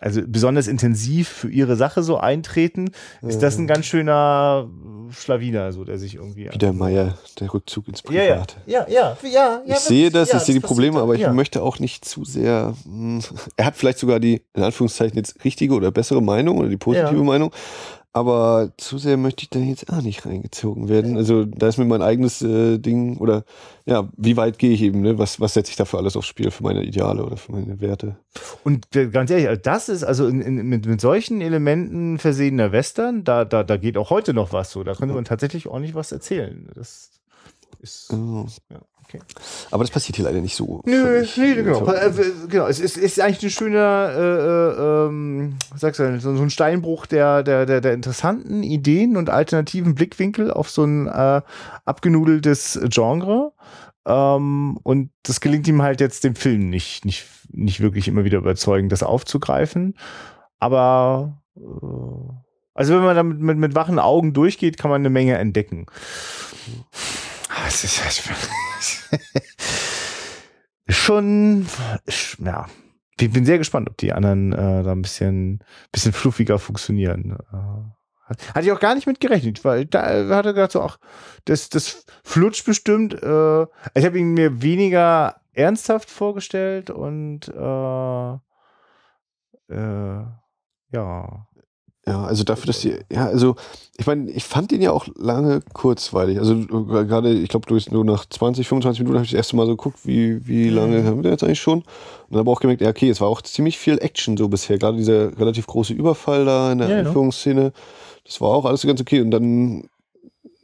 also besonders intensiv für ihre Sache so eintreten, ist das ein mhm. ganz schöner Schlawiner, so der sich irgendwie. Wieder Meier, der Rückzug ins Privat. Ja, ja, ja, ja. ja ich sehe das, ich sehe die Probleme, aber ich möchte auch nicht zu sehr. Hm, er hat vielleicht sogar die, in Anführungszeichen, jetzt richtige oder bessere Meinung oder die positive Meinung, aber zu sehr möchte ich da jetzt auch nicht reingezogen werden. Also da ist mir mein eigenes äh, Ding oder ja, wie weit gehe ich eben, ne? Was, was setze ich da für alles aufs Spiel, für meine Ideale oder für meine Werte? Und ganz ehrlich, also das ist also in, in, mit, mit solchen Elementen versehener Western, da, da, da geht auch heute noch was so. Da könnte man tatsächlich ordentlich was erzählen. Das ist. Oh. Ja. Okay. Aber das passiert hier leider nicht so. Nö, nee, genau. Also, genau. Es ist, ist, eigentlich ein schöner, äh, äh ähm, sagst du, so ein Steinbruch der, der, der, der, interessanten Ideen und alternativen Blickwinkel auf so ein äh, abgenudeltes Genre. Ähm, und das gelingt ihm halt jetzt dem Film nicht, nicht, nicht wirklich immer wieder überzeugend, das aufzugreifen. Aber äh, also wenn man damit mit, mit wachen Augen durchgeht, kann man eine Menge entdecken es ist halt [laughs] schon, ja. Ich bin sehr gespannt, ob die anderen äh, da ein bisschen, bisschen fluffiger funktionieren. Äh, hatte ich auch gar nicht mit gerechnet, weil da äh, hatte gedacht so, ach, das, das flutscht bestimmt. Äh, ich habe ihn mir weniger ernsthaft vorgestellt und äh, äh, ja. Ja, also dafür, dass die, ja, also ich meine, ich fand den ja auch lange kurzweilig. Also äh, gerade, ich glaube, du bist nur nach 20, 25 Minuten habe ich das erste Mal so geguckt, wie, wie mhm. lange haben wir jetzt eigentlich schon. Und dann habe auch gemerkt, ja, okay, es war auch ziemlich viel Action so bisher. Gerade dieser relativ große Überfall da in der ja, Anführungsszene. Das war auch alles ganz okay. Und dann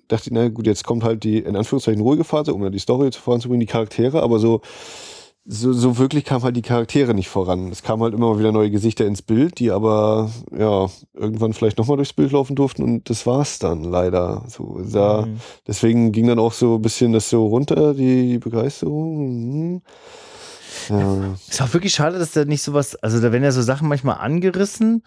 dachte ich, na gut, jetzt kommt halt die, in Anführungszeichen, ruhige Phase, um ja die Story voranzubringen, die Charaktere, aber so, so, so wirklich kamen halt die Charaktere nicht voran. Es kamen halt immer wieder neue Gesichter ins Bild, die aber ja irgendwann vielleicht nochmal durchs Bild laufen durften und das war's dann leider. So, da, mhm. Deswegen ging dann auch so ein bisschen das so runter, die, die Begeisterung. Mhm. Ja. Ist auch wirklich schade, dass da nicht sowas, also da werden ja so Sachen manchmal angerissen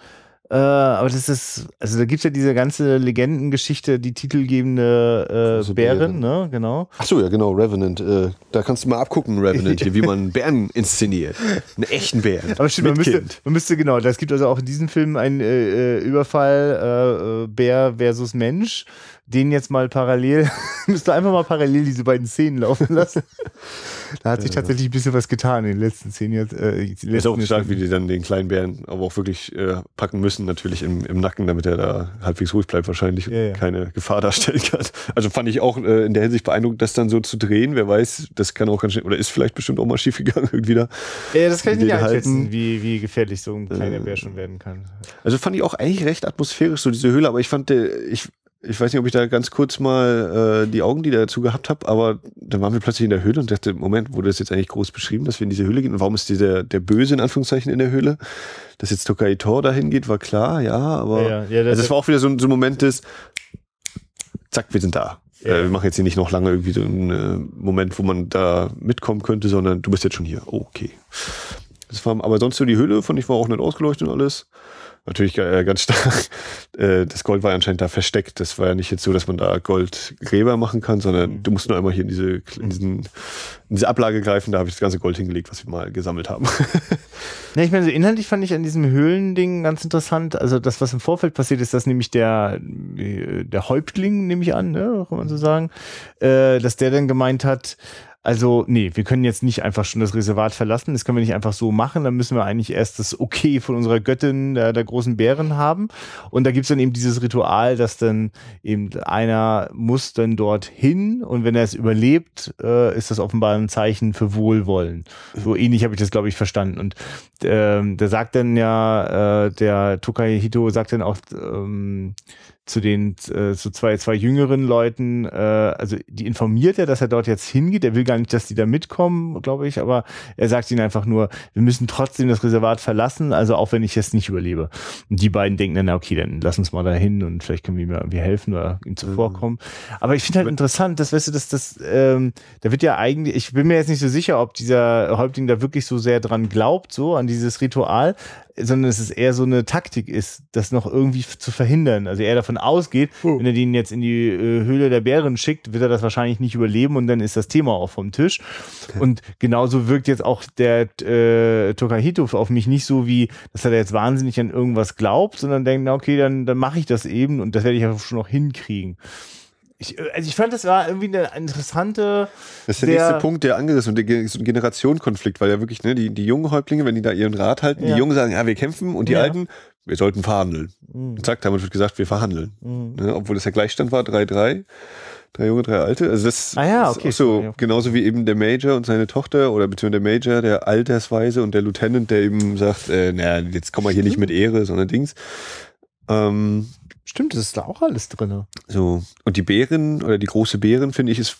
äh, aber das ist, also da gibt es ja diese ganze Legendengeschichte, die titelgebende äh, Bären, ne? Genau. Achso, ja, genau, Revenant. Äh, da kannst du mal abgucken, Revenant, hier, wie man Bären inszeniert. Einen echten Bären. Aber stimmt, man müsste, man müsste, genau, das gibt also auch in diesem Film einen äh, äh, Überfall äh, Bär versus Mensch. Den jetzt mal parallel, müsst [laughs] müsste einfach mal parallel diese beiden Szenen laufen lassen. [laughs] [laughs] Da hat sich tatsächlich ein bisschen was getan in den letzten zehn Jahren. Äh, ist auch nicht stark, wie die dann den kleinen Bären aber auch wirklich äh, packen müssen, natürlich im, im Nacken, damit er da halbwegs ruhig bleibt wahrscheinlich ja, ja. keine Gefahr darstellen kann. Also fand ich auch äh, in der Hinsicht beeindruckend, das dann so zu drehen. Wer weiß, das kann auch ganz schön, oder ist vielleicht bestimmt auch mal schief gegangen [laughs] irgendwie da. Ja, das kann ich nicht einschätzen, wie, wie gefährlich so ein kleiner äh, Bär schon werden kann. Also fand ich auch eigentlich recht atmosphärisch, so diese Höhle, aber ich fand, äh, ich ich weiß nicht, ob ich da ganz kurz mal äh, die Augen, die dazu gehabt habe, aber dann waren wir plötzlich in der Höhle und dachte, Moment, wurde das jetzt eigentlich groß beschrieben, dass wir in diese Höhle gehen? Und warum ist dieser, der Böse in Anführungszeichen in der Höhle? Dass jetzt Tokai Tor dahin geht, war klar, ja, aber ja, ja, das, also das war auch wieder so, so ein Moment des, zack, wir sind da. Ja. Äh, wir machen jetzt hier nicht noch lange irgendwie so einen äh, Moment, wo man da mitkommen könnte, sondern du bist jetzt schon hier. okay. Das war, aber sonst so die Höhle, fand ich, war auch nicht ausgeleuchtet und alles natürlich äh, ganz stark. [laughs] Äh, das Gold war anscheinend da versteckt. Das war ja nicht jetzt so, dass man da Goldgräber machen kann, sondern mhm. du musst nur einmal hier in diese, in, mhm. diesen, in diese Ablage greifen. Da habe ich das ganze Gold hingelegt, was wir mal gesammelt haben. ja, [laughs] ich meine, so inhaltlich fand ich an diesem Höhlending ganz interessant. Also das, was im Vorfeld passiert ist, dass nämlich der, äh, der Häuptling, nehme ich an, ne, kann man so sagen, dass der dann gemeint hat, also, nee, wir können jetzt nicht einfach schon das Reservat verlassen. Das können wir nicht einfach so machen. Dann müssen wir eigentlich erst das Okay von unserer Göttin, der, äh, der großen Bären, haben. Und da gibt es dann eben dieses Ritual, dass dann eben einer muss dann dorthin und wenn er es überlebt, äh, ist das offenbar ein Zeichen für Wohlwollen. So ähnlich habe ich das, glaube ich, verstanden. Und ähm, da sagt dann ja, äh, der Tokai Hito sagt dann auch, ähm, zu den äh, zu zwei zwei jüngeren Leuten, äh, also die informiert er, dass er dort jetzt hingeht. Er will gar nicht, dass die da mitkommen, glaube ich, aber er sagt ihnen einfach nur, wir müssen trotzdem das Reservat verlassen, also auch wenn ich jetzt nicht überlebe. Und die beiden denken dann, okay, dann lass uns mal da hin und vielleicht können wir ihm irgendwie helfen oder ihm mhm. zuvorkommen. Mhm. Aber ich finde halt interessant, dass weißt du, dass das ähm, da wird ja eigentlich, ich bin mir jetzt nicht so sicher, ob dieser Häuptling da wirklich so sehr dran glaubt, so an dieses Ritual, sondern dass es eher so eine Taktik ist, das noch irgendwie zu verhindern. Also er davon ausgeht, oh. wenn er den jetzt in die äh, Höhle der Bären schickt, wird er das wahrscheinlich nicht überleben und dann ist das Thema auch vom Tisch. Und genauso wirkt jetzt auch der äh, Tokahito auf mich nicht so wie, dass er jetzt wahnsinnig an irgendwas glaubt, sondern denkt, na okay, dann, dann mache ich das eben und das werde ich ja schon noch hinkriegen. Ich, äh, also ich fand, das war irgendwie eine interessante. Das ist der nächste Punkt, der angerissen und der so Generationenkonflikt, weil ja wirklich ne, die, die jungen Häuptlinge, wenn die da ihren Rat halten, ja. die Jungen sagen, ja, wir kämpfen und die ja. Alten, wir sollten verhandeln. Mhm. Zack, damit wird gesagt, wir verhandeln. Mhm. Ne, obwohl das ja Gleichstand war, 3-3. Drei junge, drei alte. Also das ah ja, okay. ist so, genauso wie eben der Major und seine Tochter oder beziehungsweise der Major, der altersweise und der Lieutenant, der eben sagt, äh, naja, jetzt kommen wir hier nicht mit Ehre, sondern Dings. Ähm, Stimmt, das ist da auch alles drin. So. Und die Bären oder die große Bären, finde ich, ist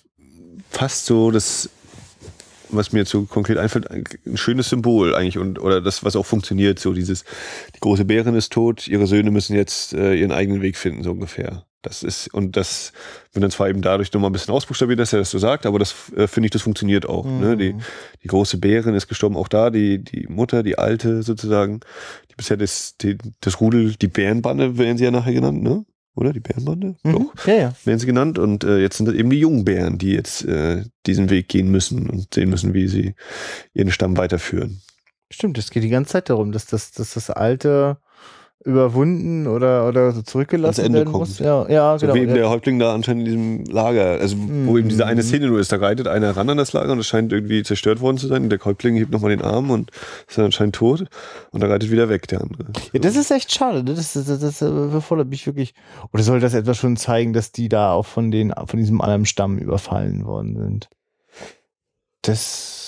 fast so das, was mir jetzt so konkret einfällt, ein schönes Symbol eigentlich und oder das, was auch funktioniert. So dieses, die große Bären ist tot, ihre Söhne müssen jetzt äh, ihren eigenen Weg finden, so ungefähr. Das ist, und das wird dann zwar eben dadurch nochmal ein bisschen ausbuchstabiert, dass er das so sagt, aber das äh, finde ich, das funktioniert auch. Ne? Mhm. Ne? Die, die große Bärin ist gestorben, auch da, die, die Mutter, die alte sozusagen, die bisher das, die, das Rudel, die Bärenbande werden sie ja nachher genannt, ne? Oder? Die Bärenbande? Mhm. Doch. Ja, ja. Werden sie genannt. Und äh, jetzt sind das eben die jungen Bären, die jetzt äh, diesen Weg gehen müssen und sehen müssen, wie sie ihren Stamm weiterführen. Stimmt, es geht die ganze Zeit darum, dass das, dass das alte überwunden oder, oder so zurückgelassen Ende werden kommt. muss. Ja, ja, genau. wie eben ja. der Häuptling da anscheinend in diesem Lager, also mhm. wo eben diese eine Szene nur ist, da reitet einer ran an das Lager und es scheint irgendwie zerstört worden zu sein und der Häuptling hebt nochmal den Arm und ist dann anscheinend tot und da reitet wieder weg der andere. Ja, das ist echt schade, ne? das, das, das, das befordert mich wirklich. Oder soll das etwas schon zeigen, dass die da auch von, den, von diesem anderen Stamm überfallen worden sind? Das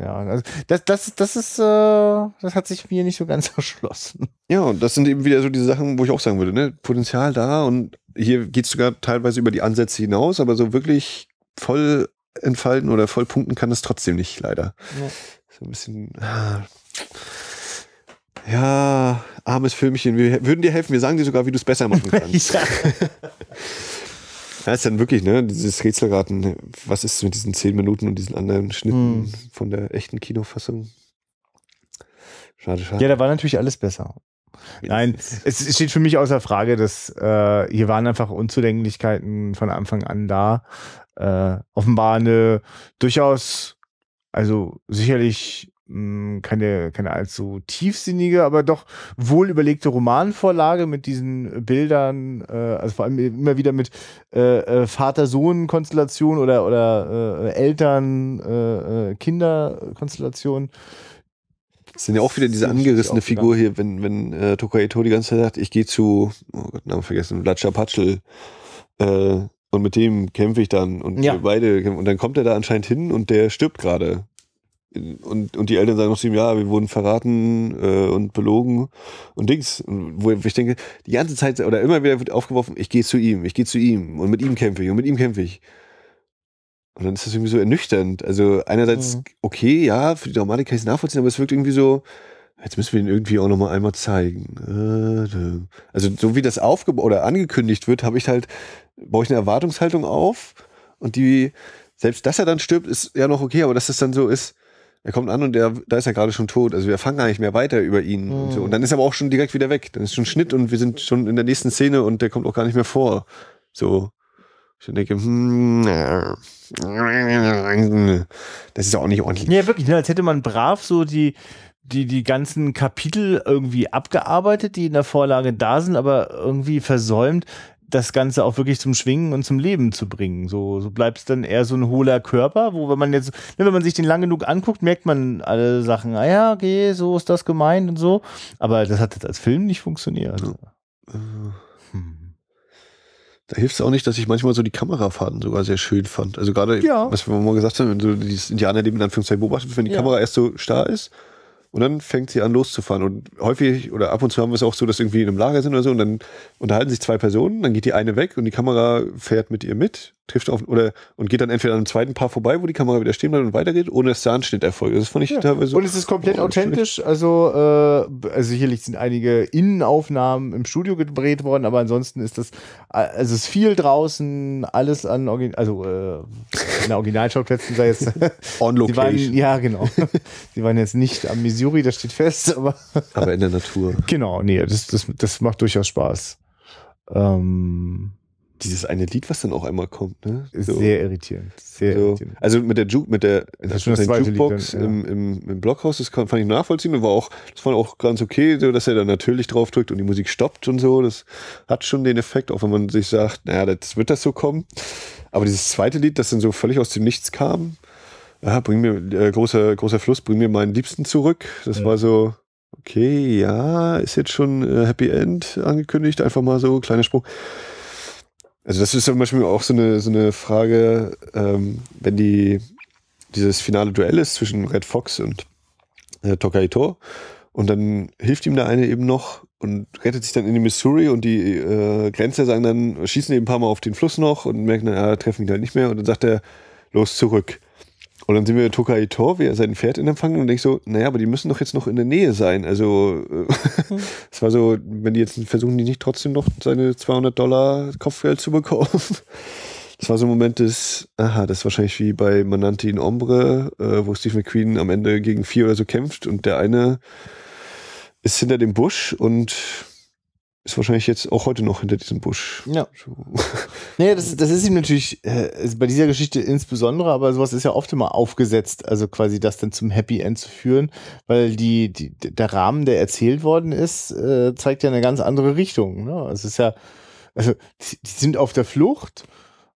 ja, also das, das, das ist, äh, das hat sich mir nicht so ganz [laughs] erschlossen. Ja, und das sind eben wieder so diese Sachen, wo ich auch sagen würde, ne, Potenzial da und hier geht es sogar teilweise über die Ansätze hinaus, aber so wirklich voll entfalten oder voll punkten kann es trotzdem nicht, leider. Ja. So ein bisschen. Ah. Ja, armes Filmchen. Wir würden dir helfen. Wir sagen dir sogar, wie du es besser machen [laughs] kannst. ja. [laughs] Das ist dann wirklich, ne, dieses Rätselraten, ne, was ist mit diesen zehn Minuten und diesen anderen Schnitten mhm. von der echten Kinofassung? Schade, schade. Ja, da war natürlich alles besser. Nein, [laughs] es steht für mich außer Frage, dass äh, hier waren einfach Unzulänglichkeiten von Anfang an da. Äh, offenbar eine durchaus, also sicherlich hm, keine, keine allzu tiefsinnige, aber doch wohl überlegte Romanvorlage mit diesen Bildern, äh, also vor allem immer wieder mit äh, äh Vater-Sohn-Konstellation oder, oder äh, Eltern-Kinder-Konstellation. Äh, äh, das sind ja auch wieder diese angerissene Figur hier, wenn, wenn äh, Tokai die ganze Zeit sagt, ich gehe zu, oh Gott, Namen vergessen, Blatschapatschel Patschel, und mit dem kämpfe ich dann und ja. wir beide kämpfen. und dann kommt er da anscheinend hin und der stirbt gerade und, und die Eltern sagen noch zu ihm, ja, wir wurden verraten äh, und belogen und Dings, wo ich denke, die ganze Zeit oder immer wieder wird aufgeworfen, ich gehe zu ihm, ich gehe zu ihm und mit ihm kämpfe ich und mit ihm kämpfe ich. Und dann ist das irgendwie so ernüchternd. Also einerseits, mhm. okay, ja, für die Dramatik kann ich es nachvollziehen, aber es wirkt irgendwie so, jetzt müssen wir ihn irgendwie auch nochmal einmal zeigen. Äh, also so wie das aufge oder angekündigt wird, habe ich halt, baue ich eine Erwartungshaltung auf und die, selbst dass er dann stirbt, ist ja noch okay, aber dass das dann so ist, er kommt an und der, da ist er gerade schon tot. Also wir fangen gar nicht mehr weiter über ihn. Mhm. Und, so. und dann ist er aber auch schon direkt wieder weg. Dann ist schon Schnitt und wir sind schon in der nächsten Szene und der kommt auch gar nicht mehr vor. So. Ich denke, hm, äh, das ist auch nicht ordentlich. Ja, wirklich, ne? als hätte man brav so die, die, die ganzen Kapitel irgendwie abgearbeitet, die in der Vorlage da sind, aber irgendwie versäumt, das Ganze auch wirklich zum Schwingen und zum Leben zu bringen. So, so bleibt es dann eher so ein hohler Körper, wo wenn man jetzt, ne, wenn man sich den lang genug anguckt, merkt man alle Sachen, ah ja, okay, so ist das gemeint und so. Aber das hat jetzt als Film nicht funktioniert. Äh. Hm. Da hilft es auch nicht, dass ich manchmal so die Kamerafahrten sogar sehr schön fand. Also gerade, ja. was wir mal gesagt haben, wenn so dieses Indianerleben in Anführungszeichen beobachtet, wenn die ja. Kamera erst so starr ist und dann fängt sie an loszufahren. Und häufig oder ab und zu haben wir es auch so, dass irgendwie in einem Lager sind oder so. Und dann unterhalten sich zwei Personen, dann geht die eine weg und die Kamera fährt mit ihr mit trifft auf oder und geht dann entweder an einem zweiten Paar vorbei, wo die Kamera wieder stehen bleibt und weitergeht, ohne dass da ein erfolgt. Das fand ich ja. teilweise. Und es ist komplett oh, authentisch. Also, äh, also sicherlich sind einige Innenaufnahmen im Studio gedreht worden, aber ansonsten ist das, also es ist viel draußen, alles an Origin also äh, in der Originalschauplätzen sei jetzt. [laughs] [laughs] On Location. waren, ja, genau. Sie [laughs] waren jetzt nicht am Missouri, das steht fest, aber. aber in der Natur. Genau, nee, das, das, das macht durchaus Spaß. Ähm, dieses eine Lied, was dann auch einmal kommt, ne? So. sehr irritierend. Sehr so. irritierend. Also mit der Juke, mit der, das das Jukebox Lied dann, ja. im, im, im, Blockhaus, das fand ich nachvollziehbar, war auch, das war auch ganz okay, so, dass er da natürlich draufdrückt und die Musik stoppt und so. Das hat schon den Effekt, auch wenn man sich sagt, naja, das wird das so kommen. Aber dieses zweite Lied, das dann so völlig aus dem Nichts kam, ja, bring mir, äh, großer, großer Fluss, bring mir meinen Liebsten zurück. Das ja. war so, okay, ja, ist jetzt schon äh, Happy End angekündigt, einfach mal so, kleiner Sprung. Also das ist zum Beispiel auch so eine, so eine Frage, ähm, wenn die, dieses finale Duell ist zwischen Red Fox und äh, Tokaito und dann hilft ihm der eine eben noch und rettet sich dann in die Missouri und die äh, Grenzer sagen dann, schießen eben ein paar Mal auf den Fluss noch und merken dann, ja, ah, treffen ihn halt nicht mehr und dann sagt er, los zurück. Und dann sehen wir Tokai Tor, wie er sein Pferd in Empfang nimmt, und ich so, naja, aber die müssen doch jetzt noch in der Nähe sein. Also, äh, hm. [laughs] es war so, wenn die jetzt versuchen, die nicht trotzdem noch seine 200 Dollar Kopfgeld zu bekommen. Das war so ein Moment des, aha, das ist wahrscheinlich wie bei Mananti in Ombre, äh, wo Steve McQueen am Ende gegen vier oder so kämpft und der eine ist hinter dem Busch und ist wahrscheinlich jetzt auch heute noch hinter diesem Busch. Ja. [laughs] Naja, das, das ist ihm natürlich äh, bei dieser Geschichte insbesondere, aber sowas ist ja oft immer aufgesetzt, also quasi das dann zum Happy End zu führen, weil die, die der Rahmen, der erzählt worden ist, äh, zeigt ja eine ganz andere Richtung. Ne? Also es ist ja, also die, die sind auf der Flucht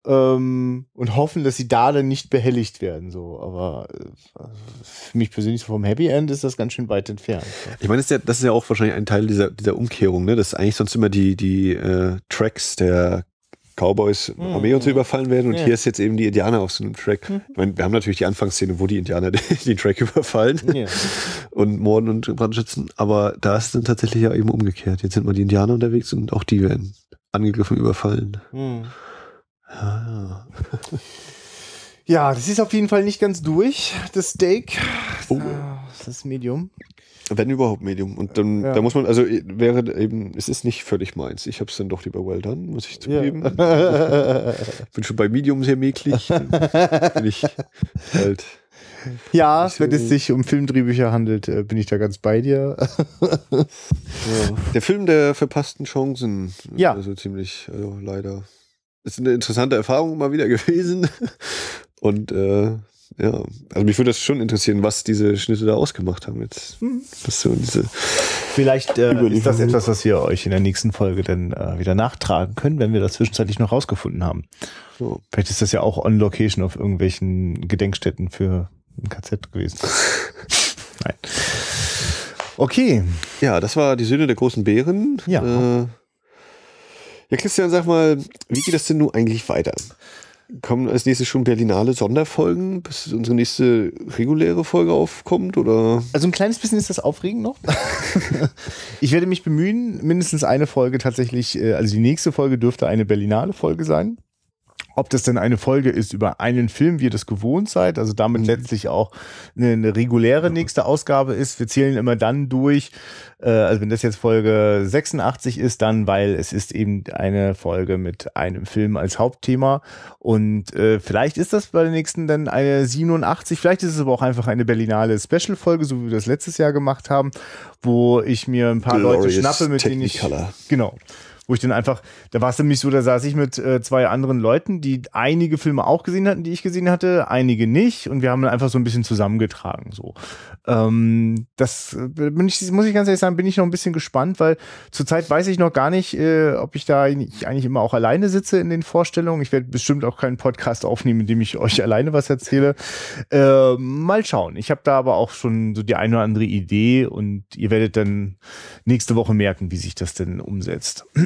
ähm, und hoffen, dass sie da dann nicht behelligt werden. So, aber äh, für mich persönlich vom Happy End ist das ganz schön weit entfernt. Ja. Ich meine, das ist ja, das ist ja auch wahrscheinlich ein Teil dieser, dieser Umkehrung, ne? Dass eigentlich sonst immer die, die äh, Tracks der Cowboys mhm. Armee und so überfallen werden und ja. hier ist jetzt eben die Indianer auf so einem Track. Mhm. Ich meine, wir haben natürlich die Anfangsszene, wo die Indianer [laughs] den Track überfallen ja. und morden und brandschützen, aber da ist dann tatsächlich ja eben umgekehrt. Jetzt sind mal die Indianer unterwegs und auch die werden angegriffen, überfallen. Mhm. Ah. ja, das ist auf jeden Fall nicht ganz durch, das Steak. Oh. Ah, das ist Medium. Wenn überhaupt Medium. Und dann ja. da muss man, also äh, wäre eben, es ist nicht völlig meins. Ich habe es dann doch lieber well done, muss ich zugeben. Ja. bin schon bei Medium sehr mäklig. bin ich halt. Ja, so wenn es sich um Filmdrehbücher handelt, äh, bin ich da ganz bei dir. ja. Der Film der verpassten Chancen. Ja. Also ziemlich, also leider ist eine interessante Erfahrung mal wieder [laughs] gewesen. Und äh, ja, also mich würde das schon interessieren, was diese Schnitte da ausgemacht haben jetzt. Mhm. Was so diese Vielleicht äh, ist das etwas, was wir euch in der nächsten Folge dann äh, wieder nachtragen können, wenn wir das zwischenzeitlich noch rausgefunden haben. So. Vielleicht ist das ja auch on location auf irgendwelchen Gedenkstätten für ein KZ gewesen. [laughs] Nein. Okay. Ja, das war die Söhne der großen Bären. Ja. Äh, ja, Christian, sag mal, wie geht das denn nun eigentlich weiter? Kommen als nächstes schon Berlinale Sonderfolgen, bis unsere nächste reguläre Folge aufkommt? Oder? Also ein kleines bisschen ist das aufregend noch. ich werde mich bemühen, mindestens eine Folge tatsächlich, äh, also die nächste Folge dürfte eine Berlinale Folge sein ob das denn eine Folge ist über einen Film, wie ihr das gewohnt seid, also damit mhm. letztlich auch eine, eine reguläre nächste Ausgabe ist. Wir zählen immer dann durch, äh, also wenn das jetzt Folge 86 ist, dann, weil es ist eben eine Folge mit einem Film als Hauptthema. Und äh, vielleicht ist das bei der nächsten dann eine 87, vielleicht ist es aber auch einfach eine Berlinale Special-Folge, so wie wir das letztes Jahr gemacht haben, wo ich mir ein paar Glorious Leute schnappe, mit denen ich. Genau wo ich dann einfach, da war es nämlich so, da saß ich mit äh, zwei anderen Leuten, die einige Filme auch gesehen hatten, die ich gesehen hatte, einige nicht und wir haben dann einfach so ein bisschen zusammengetragen. So, ähm, das äh, bin ich, muss ich ganz ehrlich sagen, bin ich noch ein bisschen gespannt, weil zurzeit weiß ich noch gar nicht, äh, ob ich da eigentlich immer auch alleine sitze in den Vorstellungen. Ich werde bestimmt auch keinen Podcast aufnehmen, in dem ich euch alleine was erzähle. Äh, mal schauen. Ich habe da aber auch schon so die eine oder andere Idee und ihr werdet dann nächste Woche merken, wie sich das denn umsetzt.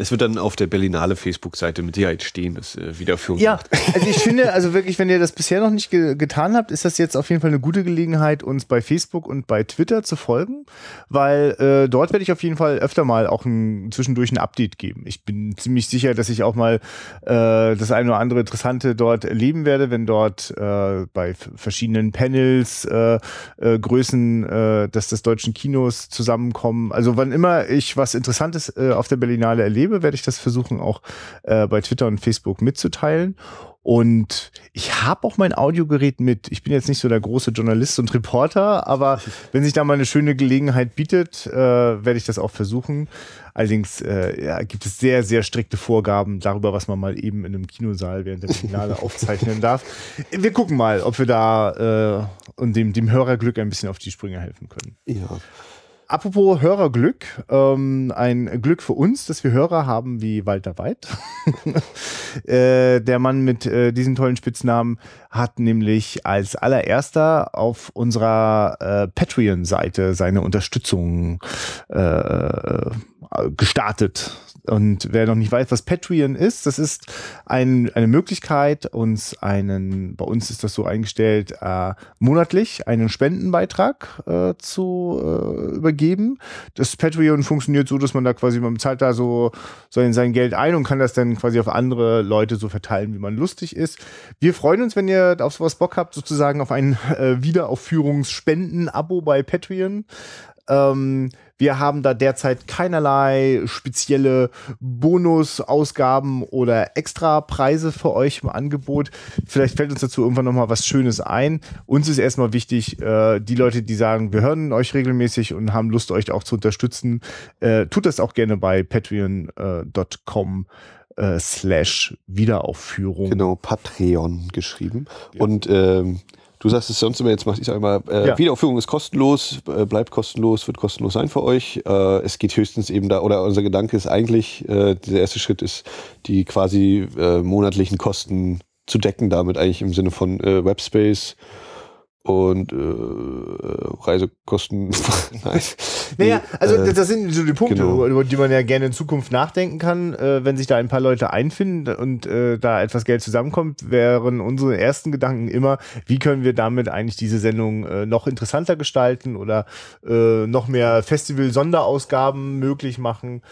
Es wird dann auf der Berlinale Facebook-Seite mit Sicherheit stehen, das äh, Wiederführung. Ja, also ich [laughs] finde, also wirklich, wenn ihr das bisher noch nicht ge getan habt, ist das jetzt auf jeden Fall eine gute Gelegenheit, uns bei Facebook und bei Twitter zu folgen, weil äh, dort werde ich auf jeden Fall öfter mal auch ein, zwischendurch ein Update geben. Ich bin ziemlich sicher, dass ich auch mal äh, das eine oder andere Interessante dort erleben werde, wenn dort äh, bei verschiedenen Panels äh, äh, Größen äh, des, des deutschen Kinos zusammenkommen. Also wann immer ich was Interessantes äh, auf der Berlinale erlebe, erlebe, werde ich das versuchen, auch äh, bei Twitter und Facebook mitzuteilen. Und ich habe auch mein Audiogerät mit. Ich bin jetzt nicht so der große Journalist und Reporter, aber [laughs] wenn sich da mal eine schöne Gelegenheit bietet, äh, werde ich das auch versuchen. Allerdings äh, ja, gibt es sehr, sehr strikte Vorgaben darüber, was man mal eben in einem Kinosaal während der Finale [laughs] aufzeichnen darf. Wir gucken mal, ob wir da äh, und dem, dem Hörerglück ein bisschen auf die Sprünge helfen können. Ja. Apropos Hörerglück, ähm, ein Glück für uns, dass wir Hörer haben wie Walter Weid. [laughs] äh, der Mann mit äh, diesem tollen Spitznamen hat nämlich als allererster auf unserer äh, Patreon-Seite seine Unterstützung äh, äh, gestartet. Und wer noch nicht weiß, was Patreon ist, das ist ein, eine Möglichkeit, uns einen, bei uns ist das so eingestellt, äh, monatlich einen Spendenbeitrag äh, zu äh, übergeben. Das Patreon funktioniert so, dass man da quasi, man zahlt da so sein, sein Geld ein und kann das dann quasi auf andere Leute so verteilen, wie man lustig ist. Wir freuen uns, wenn ihr auf sowas Bock habt, sozusagen auf ein äh, Wiederaufführungsspenden-Abo bei Patreon. Ähm, wir haben da derzeit keinerlei spezielle Bonusausgaben oder Extrapreise für euch im Angebot. Vielleicht fällt uns dazu irgendwann nochmal was Schönes ein. Uns ist erstmal wichtig, äh, die Leute, die sagen, wir hören euch regelmäßig und haben Lust, euch auch zu unterstützen, äh, tut das auch gerne bei patreon.com. Äh, äh, slash Wiederaufführung. Genau, Patreon geschrieben. Ja. Und ähm, Du sagst es sonst immer, jetzt mache ich es einmal. Äh, ja. Wiederaufführung ist kostenlos, äh, bleibt kostenlos, wird kostenlos sein für euch. Äh, es geht höchstens eben da, oder unser Gedanke ist eigentlich, äh, der erste Schritt ist, die quasi äh, monatlichen Kosten zu decken, damit eigentlich im Sinne von äh, Webspace, und äh, äh Reisekosten. [laughs] Naja, also äh, das sind so die Punkte, genau. über die man ja gerne in Zukunft nachdenken kann, äh, wenn sich da ein paar Leute einfinden und äh, da etwas Geld zusammenkommt, wären unsere ersten Gedanken immer, wie können wir damit eigentlich diese Sendung äh, noch interessanter gestalten oder äh, noch mehr Festival-Sonderausgaben möglich machen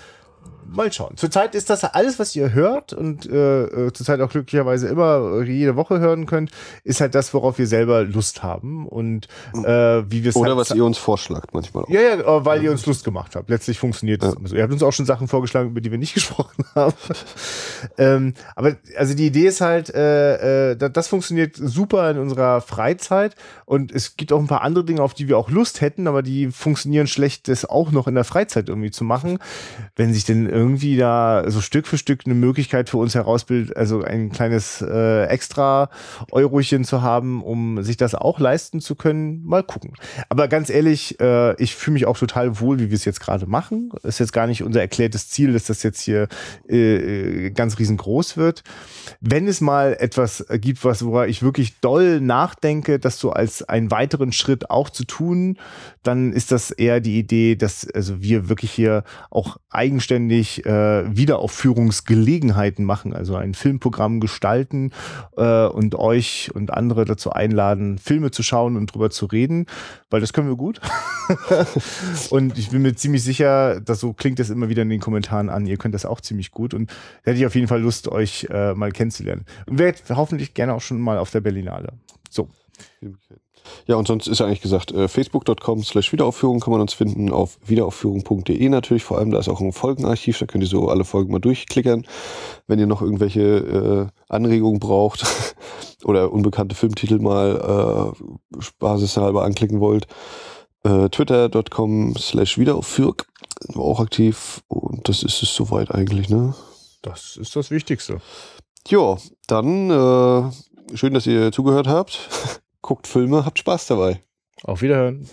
mal schauen. Zurzeit ist das alles, was ihr hört und äh, äh zurzeit auch glücklicherweise immer äh, jede Woche hören könnt, ist halt das, worauf wir selber Lust haben und äh, wie wir es. Oder halt was ihr uns vorschlagt manchmal auch. Ja, ja, äh, weil ihr uns Lust gemacht habt. Letztlich funktioniert ja. das immer so. Ihr habt uns auch schon Sachen vorgeschlagen, über die wir nicht [laughs] gesprochen haben. ähm, aber also die Idee ist halt, äh, äh, das funktioniert super in unserer Freizeit und es gibt auch ein paar andere Dinge, auf die wir auch Lust hätten, aber die funktionieren schlecht, das auch noch in der Freizeit irgendwie zu machen, wenn sich denn irgendwie da so Stück für Stück eine Möglichkeit für uns herausbildet, also ein kleines äh, extra Eurochen zu haben, um sich das auch leisten zu können, mal gucken. Aber ganz ehrlich, äh, ich fühle mich auch total wohl, wie wir es jetzt gerade machen. Ist jetzt gar nicht unser erklärtes Ziel, dass das jetzt hier äh, äh ganz riesengroß wird. Wenn es mal etwas gibt, was worüber ich wirklich doll nachdenke, das so als einen weiteren Schritt auch zu tun, dann ist das eher die Idee, dass also wir wirklich hier auch eigenständig tatsächlich äh, Wiederaufführungsgelegenheiten machen, also ein Filmprogramm gestalten äh, und euch und andere dazu einladen, Filme zu schauen und drüber zu reden, weil das können wir gut. [laughs] und ich bin mir ziemlich sicher, dass so klingt das immer wieder in den Kommentaren an. Ihr könnt das auch ziemlich gut und da hätte ich auf jeden Fall Lust, euch äh, mal kennenzulernen. Und werdet hoffentlich gerne auch schon mal auf der Berlinale. So. Ja, und sonst ist ja eigentlich gesagt, äh, facebook.com slash Wiederaufführung kann man uns finden, auf wiederaufführung.de natürlich, vor allem da ist auch ein Folgenarchiv, da könnt ihr so alle Folgen mal durchklickern. Wenn ihr noch irgendwelche äh, Anregungen braucht [laughs] oder unbekannte Filmtitel mal äh, basishalber anklicken wollt, äh, twitter.com slash Wiederaufführung sind wir auch aktiv und das ist es soweit eigentlich, ne? Das ist das Wichtigste. Ja, dann äh, schön, dass ihr zugehört habt. [laughs] guckt Filme, habt Spaß dabei. Auf Wiederhören.